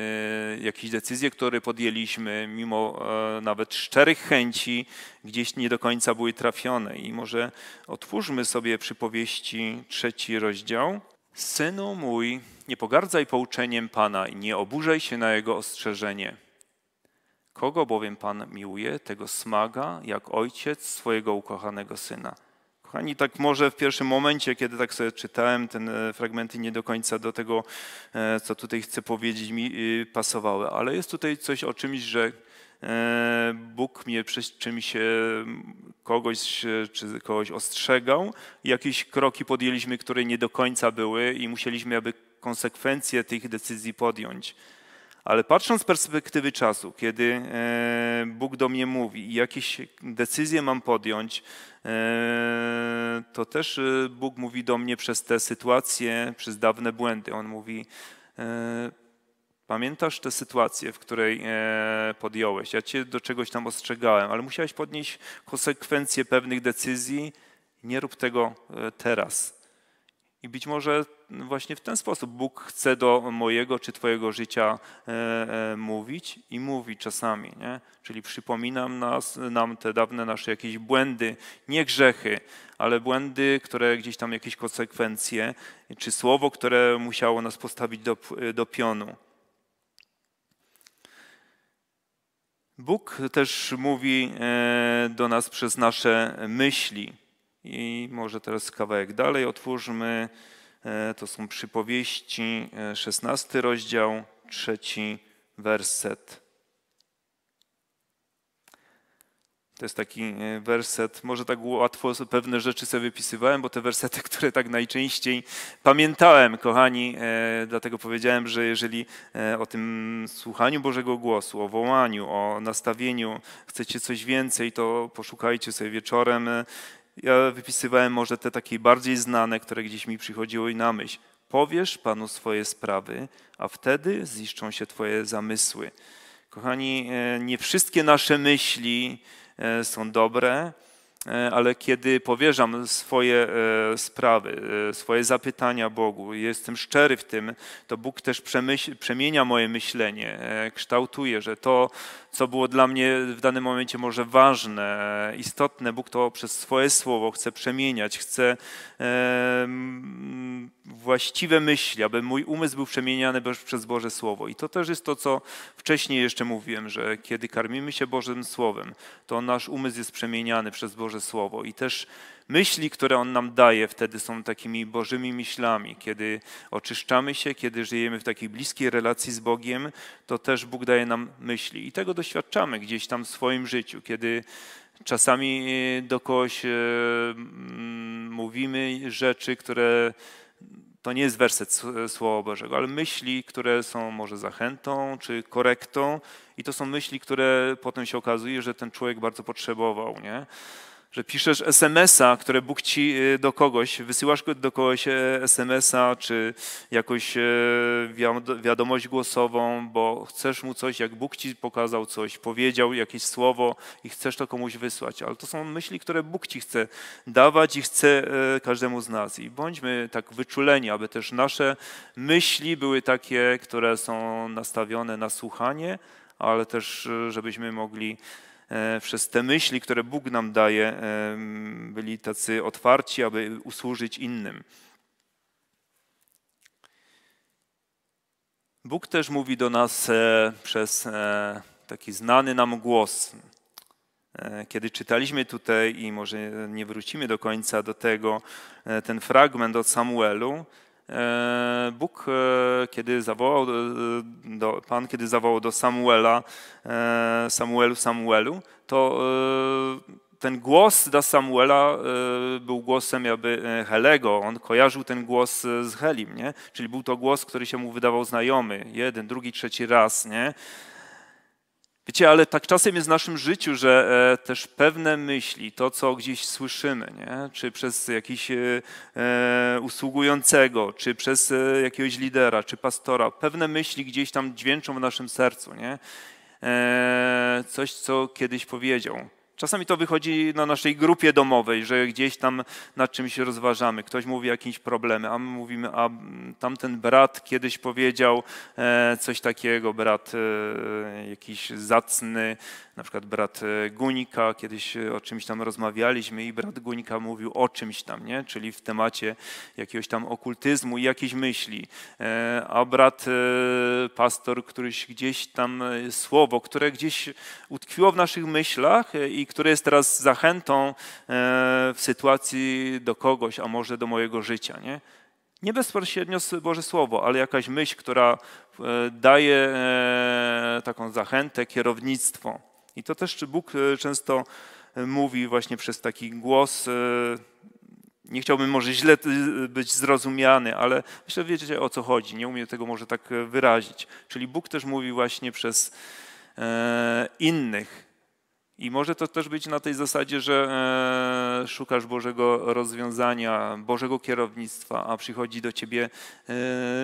jakieś decyzje, które podjęliśmy, mimo nawet szczerych chęci, gdzieś nie do końca były trafione. I może otwórzmy sobie przypowieści trzeci rozdział. Synu mój, nie pogardzaj pouczeniem Pana i nie oburzaj się na Jego ostrzeżenie Kogo bowiem Pan miłuje, tego smaga, jak ojciec swojego ukochanego syna. Kochani, tak może w pierwszym momencie, kiedy tak sobie czytałem te e, fragmenty, nie do końca do tego, e, co tutaj chcę powiedzieć, mi y, pasowały, ale jest tutaj coś o czymś, że e, Bóg mnie przez czymś kogoś czy kogoś ostrzegał. Jakieś kroki podjęliśmy, które nie do końca były i musieliśmy aby konsekwencje tych decyzji podjąć. Ale patrząc z perspektywy czasu, kiedy e, Bóg do mnie mówi i jakieś decyzje mam podjąć, e, to też e, Bóg mówi do mnie przez te sytuacje, przez dawne błędy. On mówi: Pamiętasz tę sytuację, w której podjąłeś? Ja cię do czegoś tam ostrzegałem, ale musiałeś podnieść konsekwencje pewnych decyzji. Nie rób tego teraz. I być może właśnie w ten sposób Bóg chce do mojego czy Twojego życia e, e, mówić i mówi czasami. Nie? Czyli przypominam nas, nam te dawne nasze jakieś błędy, nie grzechy, ale błędy, które gdzieś tam jakieś konsekwencje, czy słowo, które musiało nas postawić do, do pionu. Bóg też mówi e, do nas przez nasze myśli. I może teraz kawałek dalej otwórzmy. E, to są przypowieści, 16 e, rozdział, trzeci werset. To jest taki e, werset, może tak łatwo pewne rzeczy sobie wypisywałem, bo te wersety, które tak najczęściej pamiętałem, kochani, dlatego powiedziałem, że jeżeli o tym słuchaniu Bożego głosu, o wołaniu, o nastawieniu chcecie coś więcej, to poszukajcie sobie wieczorem ja wypisywałem może te takie bardziej znane, które gdzieś mi przychodziło i na myśl. Powiesz Panu swoje sprawy, a wtedy ziszczą się Twoje zamysły. Kochani, e, nie wszystkie nasze myśli e, są dobre, e, ale kiedy powierzam swoje sprawy, swoje zapytania Bogu, jestem szczery w tym, to Bóg też przemienia moje myślenie, kształtuje, że to, co było dla mnie w danym momencie może ważne, istotne. Bóg to przez swoje słowo chce przemieniać, chce e, właściwe myśli, aby mój umysł był przemieniany przez Boże Słowo. I to też jest to, co wcześniej jeszcze mówiłem, że kiedy karmimy się Bożym Słowem, to nasz umysł jest przemieniany przez Boże Słowo i też myśli, które On nam daje, wtedy są takimi Bożymi myślami. Kiedy oczyszczamy się, kiedy żyjemy w takiej bliskiej relacji z Bogiem, to też Bóg daje nam myśli. I tego doświadczamy gdzieś tam w swoim życiu, kiedy czasami e, do kogoś e, mówimy rzeczy, które to nie jest werset Słowa Bożego, ale myśli, które są może zachętą czy korektą, i to są myśli, które potem się okazuje, że ten człowiek bardzo potrzebował. Nie? że piszesz SMS-a, które Bóg ci y, do kogoś, wysyłasz do kogoś e, SMS-a czy jakąś e, wiadomość głosową, bo chcesz mu coś, jak Bóg ci pokazał coś, powiedział jakieś słowo i chcesz to komuś wysłać. Ale to są myśli, które Bóg ci chce dawać i chce e, każdemu z nas. I bądźmy tak wyczuleni, aby też nasze myśli były takie, które są nastawione na słuchanie, ale też żebyśmy mogli E, przez te myśli, które Bóg nam daje, e, byli tacy otwarci, aby usłużyć innym. Bóg też mówi do nas e, przez taki znany nam głos. Kiedy czytaliśmy tutaj, i może nie wrócimy do końca do tego, ten fragment od Samuelu, E, Bóg, e, kiedy zawołał e, do, Pan, kiedy zawołał do Samuela, Samuelu, Samuelu, to ten głos dla Samuela był głosem jakby Helego. On kojarzył ten głos z Helim, nie? Czyli był to głos, który się mu wydawał znajomy. Jeden, drugi, trzeci raz, nie? Wiecie, ale tak czasem jest w naszym życiu, że e, też pewne myśli, to co gdzieś słyszymy, nie? czy przez jakiś e, e, usługującego, czy przez jakiegoś lidera, czy pastora, pewne myśli gdzieś tam dźwięczą w naszym sercu. Nie? coś, co kiedyś powiedział. Czasami to wychodzi na naszej grupie domowej, że gdzieś tam nad czymś rozważamy. Ktoś mówi jakieś problemy, a my mówimy, a tamten brat kiedyś powiedział e, coś takiego, brat e, jakiś zacny, na przykład brat e, Gunika, kiedyś o czymś tam rozmawialiśmy i brat Gunika mówił o czymś tam, nie? czyli w temacie jakiegoś tam okultyzmu i jakiejś myśli. A brat pastor, któryś gdzieś tam słowo, które gdzieś utkwiło w naszych myślach i i które jest teraz zachętą e, w sytuacji do kogoś, a może do mojego życia. Nie? nie bezpośrednio Boże Słowo, ale jakaś myśl, która e, daje e, taką zachętę, kierownictwo. I to też Bóg często mówi właśnie przez taki głos. Nie chciałbym może źle być zrozumiany, ale myślę, wiecie o co chodzi. Nie umiem tego może tak wyrazić. Czyli Bóg też mówi właśnie przez innych, i może to też być na tej zasadzie, że e, szukasz Bożego rozwiązania, Bożego kierownictwa, a przychodzi do ciebie e,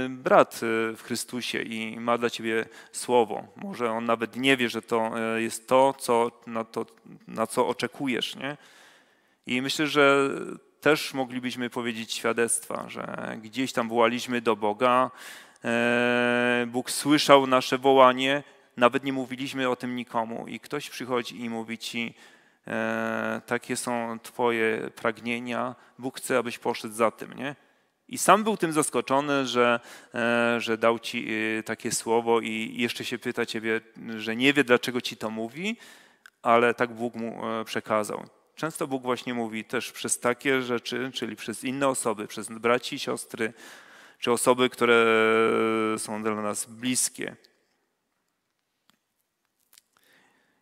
brat e, w Chrystusie i ma dla ciebie słowo. Może on nawet nie wie, że to jest to, co, na, to, na co oczekujesz. Nie? I myślę, że też moglibyśmy powiedzieć świadectwa, że gdzieś tam wołaliśmy do Boga, Bóg słyszał nasze wołanie nawet nie mówiliśmy o tym nikomu i ktoś przychodzi i mówi ci, e, takie są twoje pragnienia, Bóg chce, abyś poszedł za tym, nie? I sam był tym zaskoczony, że, e, że dał ci e, takie słowo i jeszcze się pyta ciebie, że nie wie, dlaczego ci to mówi, ale tak Bóg mu e, przekazał. Często Bóg właśnie mówi też przez takie rzeczy, czyli przez inne osoby, przez braci, siostry, czy osoby, które są dla nas bliskie.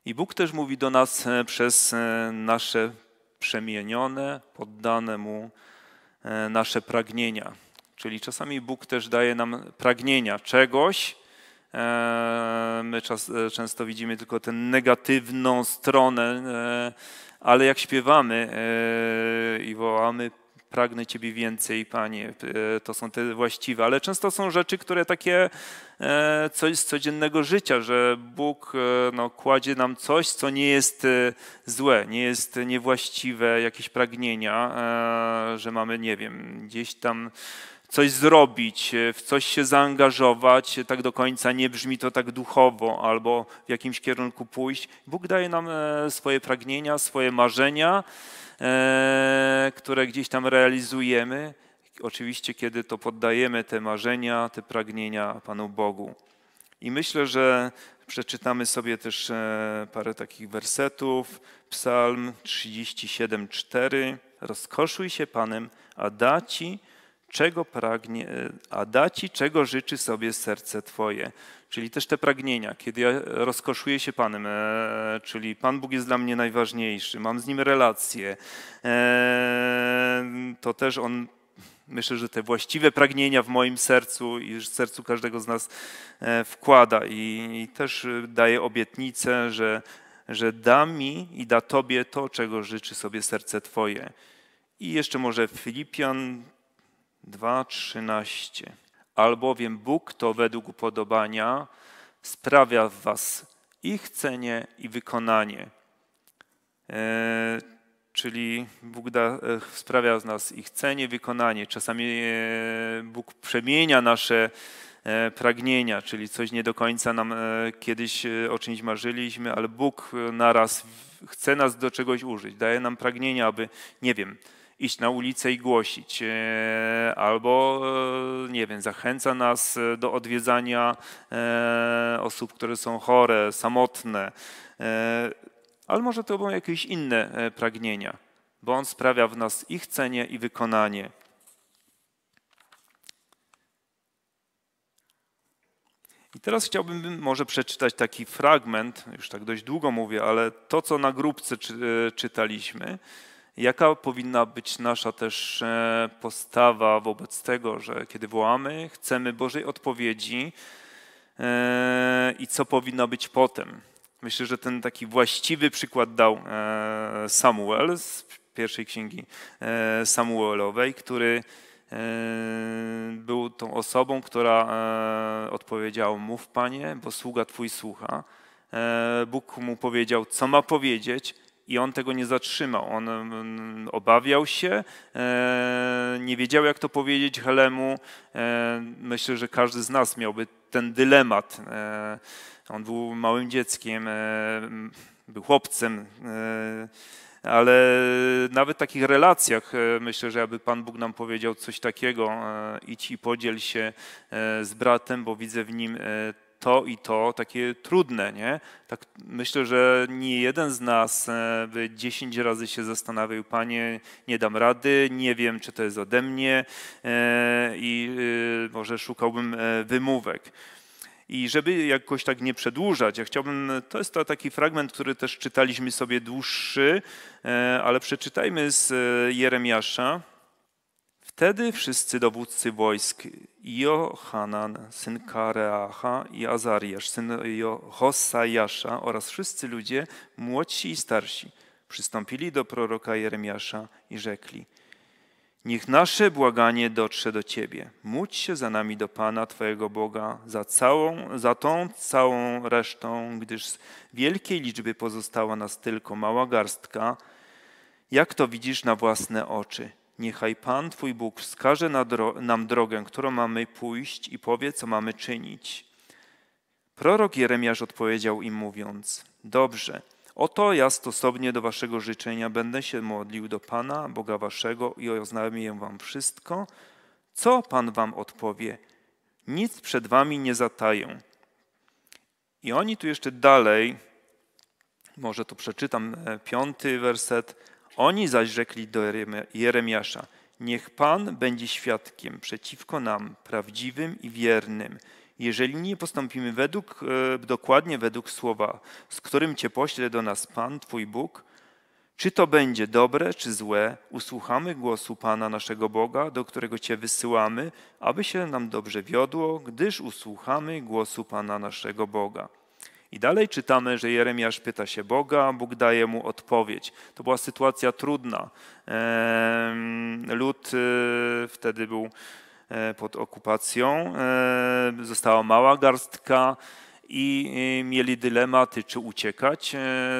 I Bóg też mówi do nas e, przez e, nasze przemienione, poddane Mu e, nasze pragnienia. Czyli czasami Bóg też daje nam pragnienia czegoś. My czas, często widzimy tylko tę negatywną stronę, ale jak śpiewamy i wołamy, pragnę Ciebie więcej, Panie. E, to są te właściwe, ale często są rzeczy, które takie e, coś z codziennego życia, że Bóg e, no, kładzie nam coś, co nie jest złe, nie jest niewłaściwe, jakieś pragnienia, że mamy, nie wiem, gdzieś tam coś zrobić, w coś się zaangażować, tak do końca nie brzmi to tak duchowo, albo w jakimś kierunku pójść. Bóg daje nam swoje pragnienia, swoje marzenia E, które gdzieś tam realizujemy, oczywiście kiedy to poddajemy te marzenia, te pragnienia Panu Bogu. I myślę, że przeczytamy sobie też e, parę takich wersetów. Psalm 37:4 Rozkoszuj się Panem, a da ci czego pragnie, e, a da ci czego życzy sobie serce twoje. Czyli też te pragnienia, kiedy ja rozkoszuję się Panem, e, czyli Pan Bóg jest dla mnie najważniejszy, mam z Nim relacje, e, to też On, myślę, że te właściwe pragnienia w moim sercu i w sercu każdego z nas e, wkłada i, i też daje obietnicę, że, że da mi i da Tobie to, czego życzy sobie serce Twoje. I jeszcze może Filipian 2,13 albowiem Bóg to według upodobania sprawia w was i chcenie, i wykonanie. E, czyli Bóg da, e, sprawia z nas i chcenie, wykonanie. Czasami e, Bóg przemienia nasze e, pragnienia, czyli coś nie do końca nam kiedyś o czymś marzyliśmy, ale Bóg naraz chce nas do czegoś użyć, daje nam pragnienia, aby, nie wiem, iść na ulicę i głosić, e, albo, e, nie wiem, zachęca nas e, do odwiedzania osób, które są chore, samotne, ale może to będą jakieś inne pragnienia, bo On sprawia w nas i chcenie, i wykonanie. I teraz chciałbym może przeczytać taki fragment, już tak dość długo mówię, ale to, co na grupce czytaliśmy, Jaka powinna być nasza też e, postawa wobec tego, że kiedy wołamy, chcemy Bożej odpowiedzi e, i co powinno być potem? Myślę, że ten taki właściwy przykład dał e, Samuel z pierwszej księgi Samuelowej, który był tą osobą, która odpowiedziała: Mów, panie, bo sługa twój słucha. Bóg mu powiedział, co ma powiedzieć, i on tego nie zatrzymał. On mm, obawiał się, e, nie wiedział jak to powiedzieć Helemu. E, myślę, że każdy z nas miałby ten dylemat. E, on był małym dzieckiem, był chłopcem ale nawet w takich relacjach myślę, że aby Pan Bóg nam powiedział coś takiego, idź i podziel się z bratem, bo widzę w nim to i to takie trudne. Nie? Tak myślę, że nie jeden z nas e, by 10 razy się zastanawiał, panie, nie dam rady, nie wiem, czy to jest ode mnie e, i e, może szukałbym wymówek. I żeby jakoś tak nie przedłużać, ja chciałbym, to jest to taki fragment, który też czytaliśmy sobie dłuższy, ale przeczytajmy z Jeremiasza, Wtedy wszyscy dowódcy wojsk Johanan, syn Kareacha i Azariasz, syn Hossajasza oraz wszyscy ludzie, młodsi i starsi, przystąpili do proroka Jeremiasza i rzekli Niech nasze błaganie dotrze do Ciebie. Módź się za nami do Pana, Twojego Boga, za, całą, za tą całą resztą, gdyż z wielkiej liczby pozostała nas tylko mała garstka, jak to widzisz na własne oczy – Niechaj Pan Twój Bóg wskaże nam drogę, którą mamy pójść i powie, co mamy czynić. Prorok Jeremiasz odpowiedział im mówiąc: Dobrze, oto ja stosownie do waszego życzenia będę się modlił do Pana, Boga waszego i oznajmię wam wszystko, co Pan wam odpowie. Nic przed wami nie zataję. I oni tu jeszcze dalej, może to przeczytam e, piąty werset, oni zaś rzekli do Jeremiasza, niech Pan będzie świadkiem przeciwko nam, prawdziwym i wiernym, jeżeli nie postąpimy według, e, dokładnie według słowa, z którym Cię pośle do nas Pan, Twój Bóg, czy to będzie dobre, czy złe, usłuchamy głosu Pana naszego Boga, do którego Cię wysyłamy, aby się nam dobrze wiodło, gdyż usłuchamy głosu Pana naszego Boga. I dalej czytamy, że Jeremiasz pyta się Boga, Bóg daje mu odpowiedź. To była sytuacja trudna. Lud e, wtedy był e, pod okupacją, e, została mała garstka i mieli dylematy, czy uciekać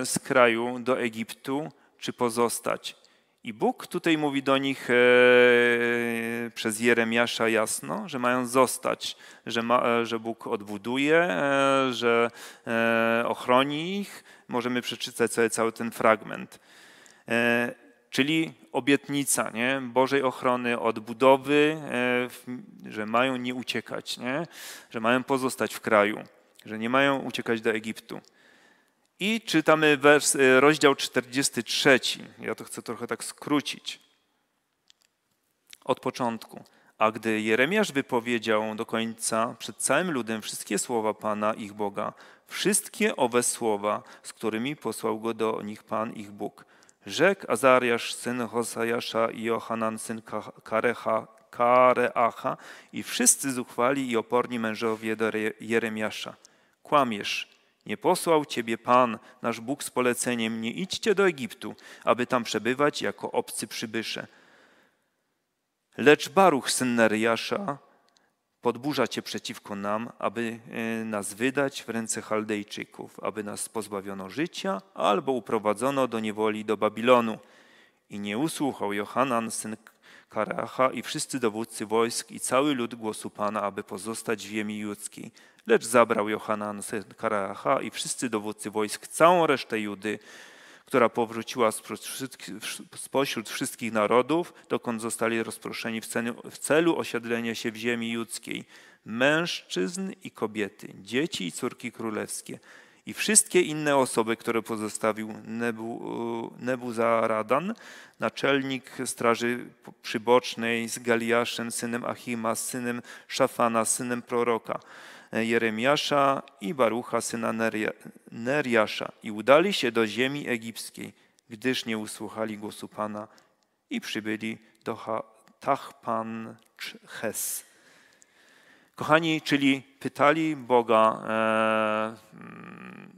z kraju do Egiptu, czy pozostać. I Bóg tutaj mówi do nich e, przez Jeremiasza jasno, że mają zostać, że, ma, e, że Bóg odbuduje, e, że ochroni ich. Możemy przeczytać cały ten fragment. Czyli obietnica nie? Bożej ochrony, odbudowy, że mają nie uciekać, nie? że mają pozostać w kraju, że nie mają uciekać do Egiptu. I czytamy wers, e, rozdział 43. Ja to chcę trochę tak skrócić. Od początku. A gdy Jeremiasz wypowiedział do końca przed całym ludem wszystkie słowa Pana ich Boga, wszystkie owe słowa, z którymi posłał go do nich Pan ich Bóg, rzekł Azariasz syn Hosajasza i Johanan syn Karecha, Kareacha i wszyscy zuchwali i oporni mężowie do Jeremiasza. Kłamiesz, nie posłał ciebie Pan, nasz Bóg, z poleceniem: Nie idźcie do Egiptu, aby tam przebywać jako obcy przybysze. Lecz Baruch, syn Neriasza, podburza cię przeciwko nam, aby e, nas wydać w ręce Chaldejczyków, aby nas pozbawiono życia albo uprowadzono do niewoli do Babilonu. I nie usłuchał Johanan, syn Karacha i wszyscy dowódcy wojsk i cały lud głosu Pana, aby pozostać w ziemi judzkiej. Lecz zabrał Johanan Karaha Karacha i wszyscy dowódcy wojsk, całą resztę Judy, która powróciła spośród wszystkich narodów, dokąd zostali rozproszeni w celu, w celu osiedlenia się w ziemi judzkiej, mężczyzn i kobiety, dzieci i córki królewskie i wszystkie inne osoby, które pozostawił Nebu, Nebuzaradan, naczelnik straży przybocznej z Galiaszem, synem Achima, synem Szafana, synem proroka. Jeremiasza i Barucha, syna Neriasza, i udali się do ziemi egipskiej, gdyż nie usłuchali głosu Pana i przybyli do Tachpan Ches. Kochani, czyli pytali Boga, e, mm,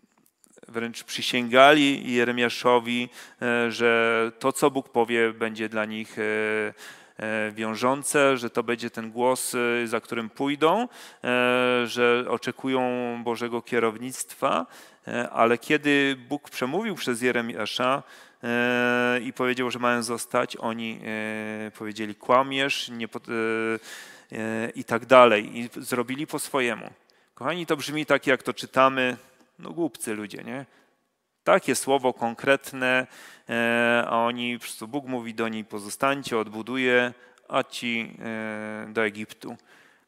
wręcz przysięgali Jeremiaszowi, e, że to, co Bóg powie, będzie dla nich e, E, wiążące, że to będzie ten głos, e, za którym pójdą, e, że oczekują Bożego kierownictwa, ale kiedy Bóg przemówił przez Jeremiasza, i powiedział, że mają zostać. Oni powiedzieli, kłamiesz nie pod... i tak dalej. I zrobili po swojemu. Kochani, to brzmi tak, jak to czytamy. No głupcy ludzie, nie? Takie słowo konkretne, e, a oni, co Bóg mówi do niej, pozostańcie, odbuduje, a ci e, do Egiptu.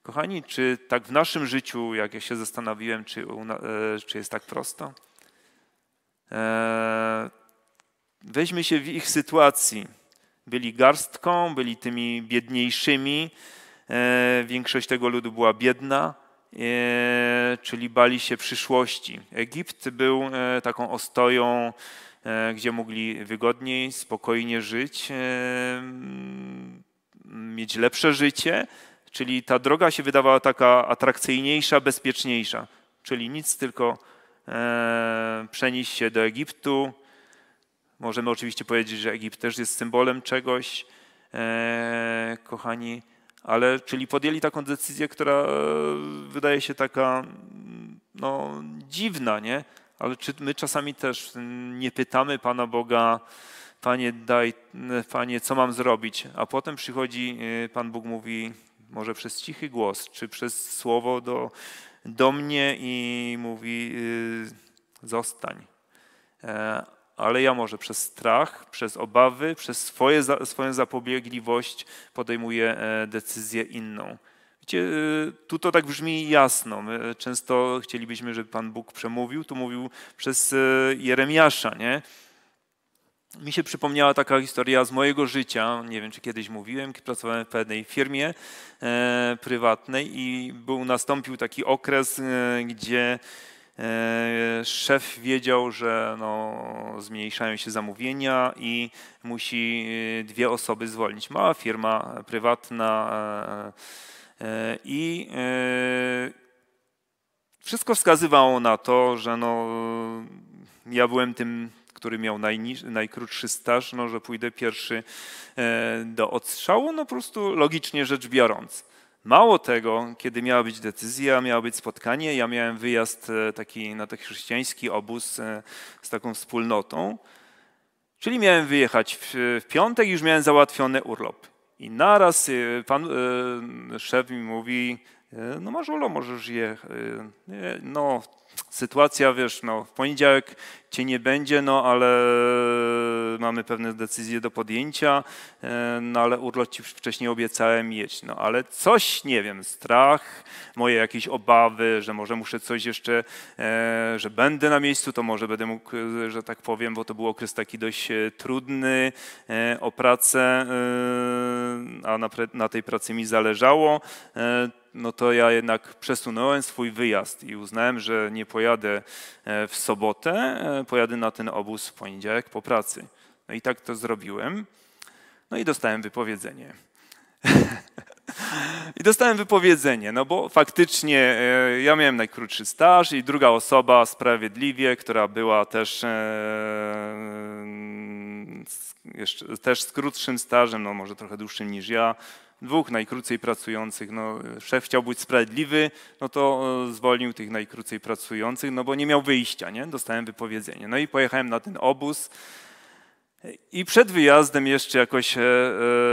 Kochani, czy tak w naszym życiu, jak ja się zastanowiłem, czy, e, czy jest tak prosto? Weźmy się w ich sytuacji. Byli garstką, byli tymi biedniejszymi. Większość tego ludu była biedna. E, czyli bali się przyszłości. Egipt był e, taką ostoją, e, gdzie mogli wygodniej, spokojnie żyć, mieć lepsze życie, czyli ta droga się wydawała taka atrakcyjniejsza, bezpieczniejsza. Czyli nic, tylko przenieść się do Egiptu. Możemy oczywiście powiedzieć, że Egipt też jest symbolem czegoś. Kochani, ale czyli podjęli taką decyzję, która e, wydaje się taka mm, no, dziwna, nie? Ale czy my czasami też nie pytamy Pana Boga, Panie, daj, Panie, co mam zrobić? A potem przychodzi e, Pan Bóg, mówi, może przez cichy głos, czy przez słowo do, do mnie i mówi: y, Zostań. E, ale ja może przez strach, przez obawy, przez swoje, swoją zapobiegliwość podejmuję e, decyzję inną. Wiecie, e, tu to tak brzmi jasno. My e, często chcielibyśmy, żeby Pan Bóg przemówił, tu mówił przez Jeremiasza, nie? Mi się przypomniała taka historia z mojego życia. Nie wiem, czy kiedyś mówiłem, pracowałem w pewnej firmie prywatnej i był, nastąpił taki okres, gdzie E, szef wiedział, że no, zmniejszają się zamówienia i musi e, dwie osoby zwolnić. Mała firma prywatna e, i wszystko wskazywało na to, że no, ja byłem tym, który miał najniż, najkrótszy staż, no, że pójdę pierwszy do odstrzału, no po prostu logicznie rzecz biorąc. Mało tego, kiedy miała być decyzja, miało być spotkanie, ja miałem wyjazd e, taki na no, taki chrześcijański obóz e, z taką wspólnotą. Czyli miałem wyjechać w, piątek, już miałem załatwiony urlop. I naraz e, pan szef mi mówi, no masz urlop, możesz jechać. No sytuacja, wiesz, no, w poniedziałek cię nie będzie, no ale mamy pewne decyzje do podjęcia, e, no ale urlop ci wcześniej obiecałem jeść, no ale coś, nie wiem, strach, moje jakieś obawy, że może muszę coś jeszcze, e, że będę na miejscu, to może będę mógł, e, że tak powiem, bo to był okres taki dość trudny o pracę, a na, na tej pracy mi zależało, no to ja jednak przesunąłem swój wyjazd i uznałem, że nie nie pojadę e, w sobotę, e, pojadę na ten obóz w poniedziałek po pracy. No i tak to zrobiłem. No i dostałem wypowiedzenie. I dostałem wypowiedzenie, no bo faktycznie e, ja miałem najkrótszy staż i druga osoba sprawiedliwie, która była też jeszcze, też z krótszym stażem, no może trochę dłuższym niż ja, dwóch najkrócej pracujących. No, szef chciał być sprawiedliwy, no to e, zwolnił tych najkrócej pracujących, no bo nie miał wyjścia, nie? Dostałem wypowiedzenie. No i pojechałem na ten obóz. I przed wyjazdem jeszcze jakoś e,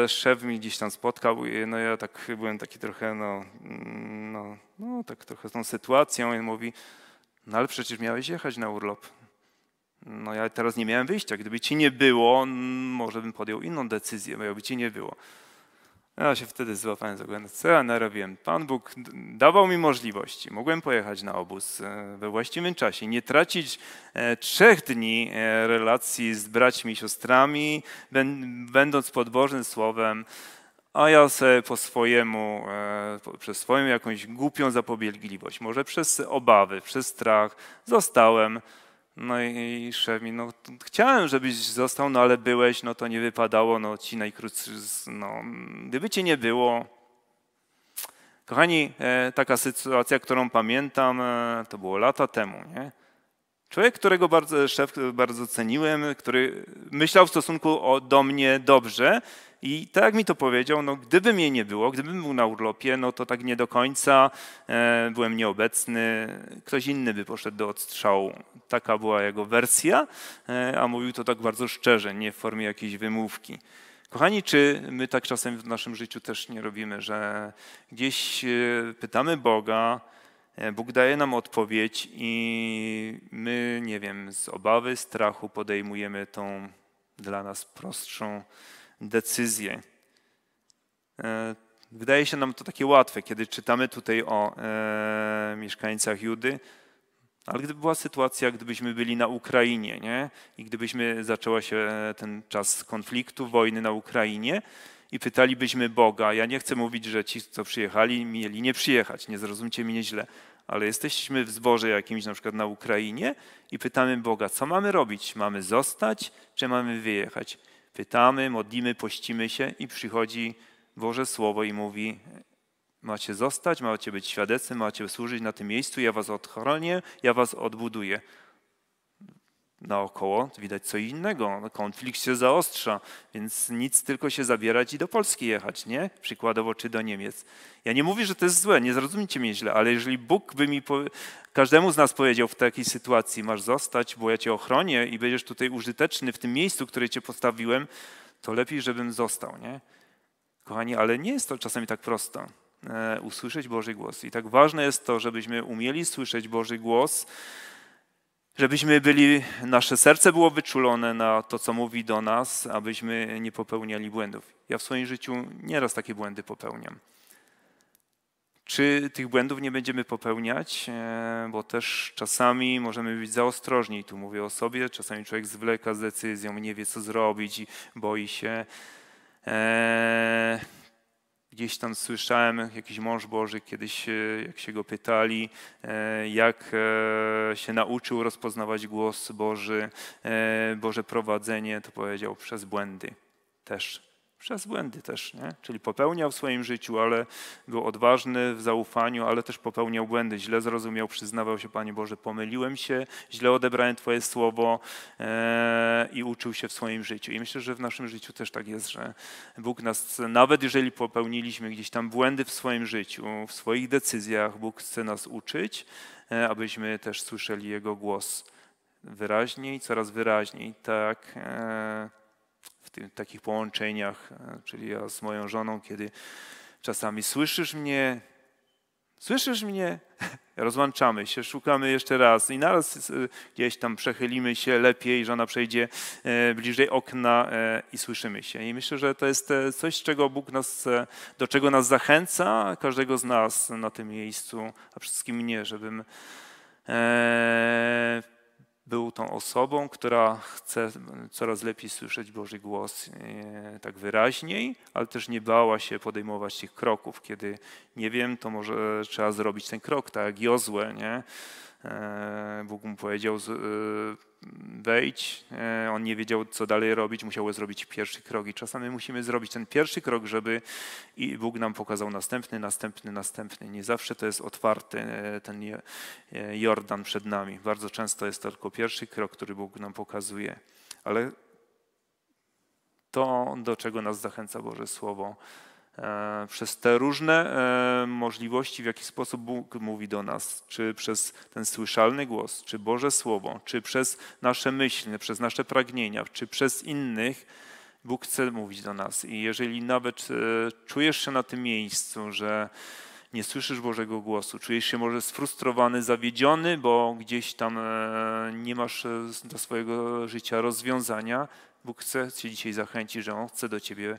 e, szef mi gdzieś tam spotkał, no ja tak byłem taki trochę, no, mm, no, no tak trochę z tą sytuacją i mówi, no ale przecież miałeś jechać na urlop. No ja teraz nie miałem wyjścia, gdyby ci nie było, może bym podjął inną decyzję, bo jakby ci nie było. No, ja się wtedy złapałem z głowę, co ja narobiłem. Pan Bóg dawał mi możliwości. Mogłem pojechać na obóz e, we właściwym czasie, nie tracić e, trzech dni e, relacji z braćmi i siostrami, będąc podbożnym słowem, a ja sobie po swojemu, przez swoją jakąś głupią zapobiegliwość, może przez obawy, przez strach, zostałem no i szef mi, no chciałem, żebyś został, no ale byłeś, no to nie wypadało, no ci najkrótszy, no gdyby cię nie było. Kochani, e, taka sytuacja, którą pamiętam, e, to było lata temu, nie? Człowiek, którego bardzo, szef bardzo ceniłem, który myślał w stosunku o, do mnie dobrze i tak mi to powiedział, no gdyby mnie nie było, gdybym był na urlopie, no to tak nie do końca e, byłem nieobecny, ktoś inny by poszedł do odstrzału. Taka była jego wersja, e, a mówił to tak bardzo szczerze, nie w formie jakiejś wymówki. Kochani, czy my tak czasem w naszym życiu też nie robimy, że gdzieś e, pytamy Boga, E, Bóg daje nam odpowiedź i my, nie wiem, z obawy, strachu podejmujemy tą dla nas prostszą decyzję. E, Wydaje się nam to takie łatwe, kiedy czytamy tutaj o e, mieszkańcach Judy, ale gdyby była sytuacja, gdybyśmy byli na Ukrainie nie? i gdybyśmy zaczęła się e, ten czas konfliktu, wojny na Ukrainie, i pytalibyśmy Boga. Ja nie chcę mówić, że ci, co przyjechali, mieli nie przyjechać, nie zrozumcie mnie źle, ale jesteśmy w zborze jakimś, na przykład na Ukrainie, i pytamy Boga, co mamy robić? Mamy zostać, czy mamy wyjechać? Pytamy, modlimy, pościmy się i przychodzi Boże Słowo i mówi, macie zostać, macie być świadectwem, macie służyć na tym miejscu, ja was odchronię, ja was odbuduję. Naokoło widać co innego, no, konflikt się zaostrza, więc nic tylko się zabierać i do Polski jechać, nie? Przykładowo, czy do Niemiec. Ja nie mówię, że to jest złe, nie zrozumcie mnie źle, ale jeżeli Bóg by mi, każdemu z nas powiedział w takiej sytuacji, masz zostać, bo ja cię ochronię i będziesz tutaj użyteczny w tym miejscu, które cię postawiłem, to lepiej, żebym został, nie? Kochani, ale nie jest to czasami tak prosto e, usłyszeć Boży głos. I tak ważne jest to, żebyśmy umieli słyszeć Boży głos, żebyśmy byli, nasze serce było wyczulone na to, co mówi do nas, abyśmy nie popełniali błędów. Ja w swoim życiu nieraz takie błędy popełniam. Czy tych błędów nie będziemy popełniać, e, bo też czasami możemy być zaostrożni, tu mówię o sobie, czasami człowiek zwleka z decyzją, nie wie co zrobić i boi się. Eee Gdzieś tam słyszałem, jakiś mąż Boży kiedyś, e, jak się go pytali, e, jak e, się nauczył rozpoznawać głos Boży, Boże prowadzenie, to powiedział przez błędy też przez błędy też, nie? czyli popełniał w swoim życiu, ale był odważny w zaufaniu, ale też popełniał błędy. Źle zrozumiał, przyznawał się, Panie Boże, pomyliłem się, źle odebrałem Twoje słowo e, i uczył się w swoim życiu. I myślę, że w naszym życiu też tak jest, że Bóg nas, nawet jeżeli popełniliśmy gdzieś tam błędy w swoim życiu, w swoich decyzjach, Bóg chce nas uczyć, e, abyśmy też słyszeli Jego głos wyraźniej, coraz wyraźniej, tak. E, w tym, takich połączeniach, e, czyli ja z moją żoną, kiedy czasami słyszysz mnie, słyszysz mnie, rozłączamy się, szukamy jeszcze raz i naraz e, gdzieś tam przechylimy się lepiej, żona przejdzie e, bliżej okna i słyszymy się. I myślę, że to jest coś, czego Bóg nas, do czego nas zachęca, każdego z nas na tym miejscu, a wszystkim mnie, żebym był tą osobą, która chce coraz lepiej słyszeć Boży głos e, tak wyraźniej, ale też nie bała się podejmować tych kroków. Kiedy nie wiem, to może trzeba zrobić ten krok, tak jak Jozue, nie? E, Bóg mu powiedział, e, wejdź, e, on nie wiedział, co dalej robić, musiał zrobić pierwszy krok. I czasami musimy zrobić ten pierwszy krok, żeby i Bóg nam pokazał następny, następny, następny. Nie zawsze to jest otwarty e, ten e, Jordan przed nami. Bardzo często jest to tylko pierwszy krok, który Bóg nam pokazuje. Ale to, do czego nas zachęca Boże Słowo, E, przez te różne e, możliwości, w jaki sposób Bóg mówi do nas, czy przez ten słyszalny głos, czy Boże Słowo, czy przez nasze myśli, przez nasze pragnienia, czy przez innych, Bóg chce mówić do nas. I jeżeli nawet e, czujesz się na tym miejscu, że nie słyszysz Bożego głosu, czujesz się może sfrustrowany, zawiedziony, bo gdzieś tam nie masz dla swojego życia rozwiązania, Bóg chce Cię dzisiaj zachęcić, że On chce do Ciebie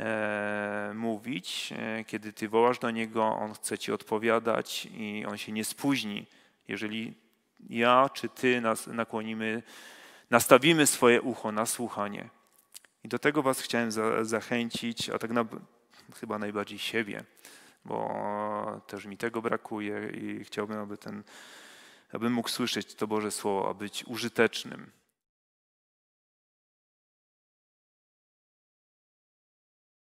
E, mówić, e, kiedy ty wołasz do niego, on chce ci odpowiadać i on się nie spóźni. Jeżeli ja czy ty nas nakłonimy, nastawimy swoje ucho na słuchanie. I do tego was chciałem za, zachęcić, a tak na, chyba najbardziej siebie, bo też mi tego brakuje i chciałbym, aby ten, abym mógł słyszeć to Boże Słowo, a być użytecznym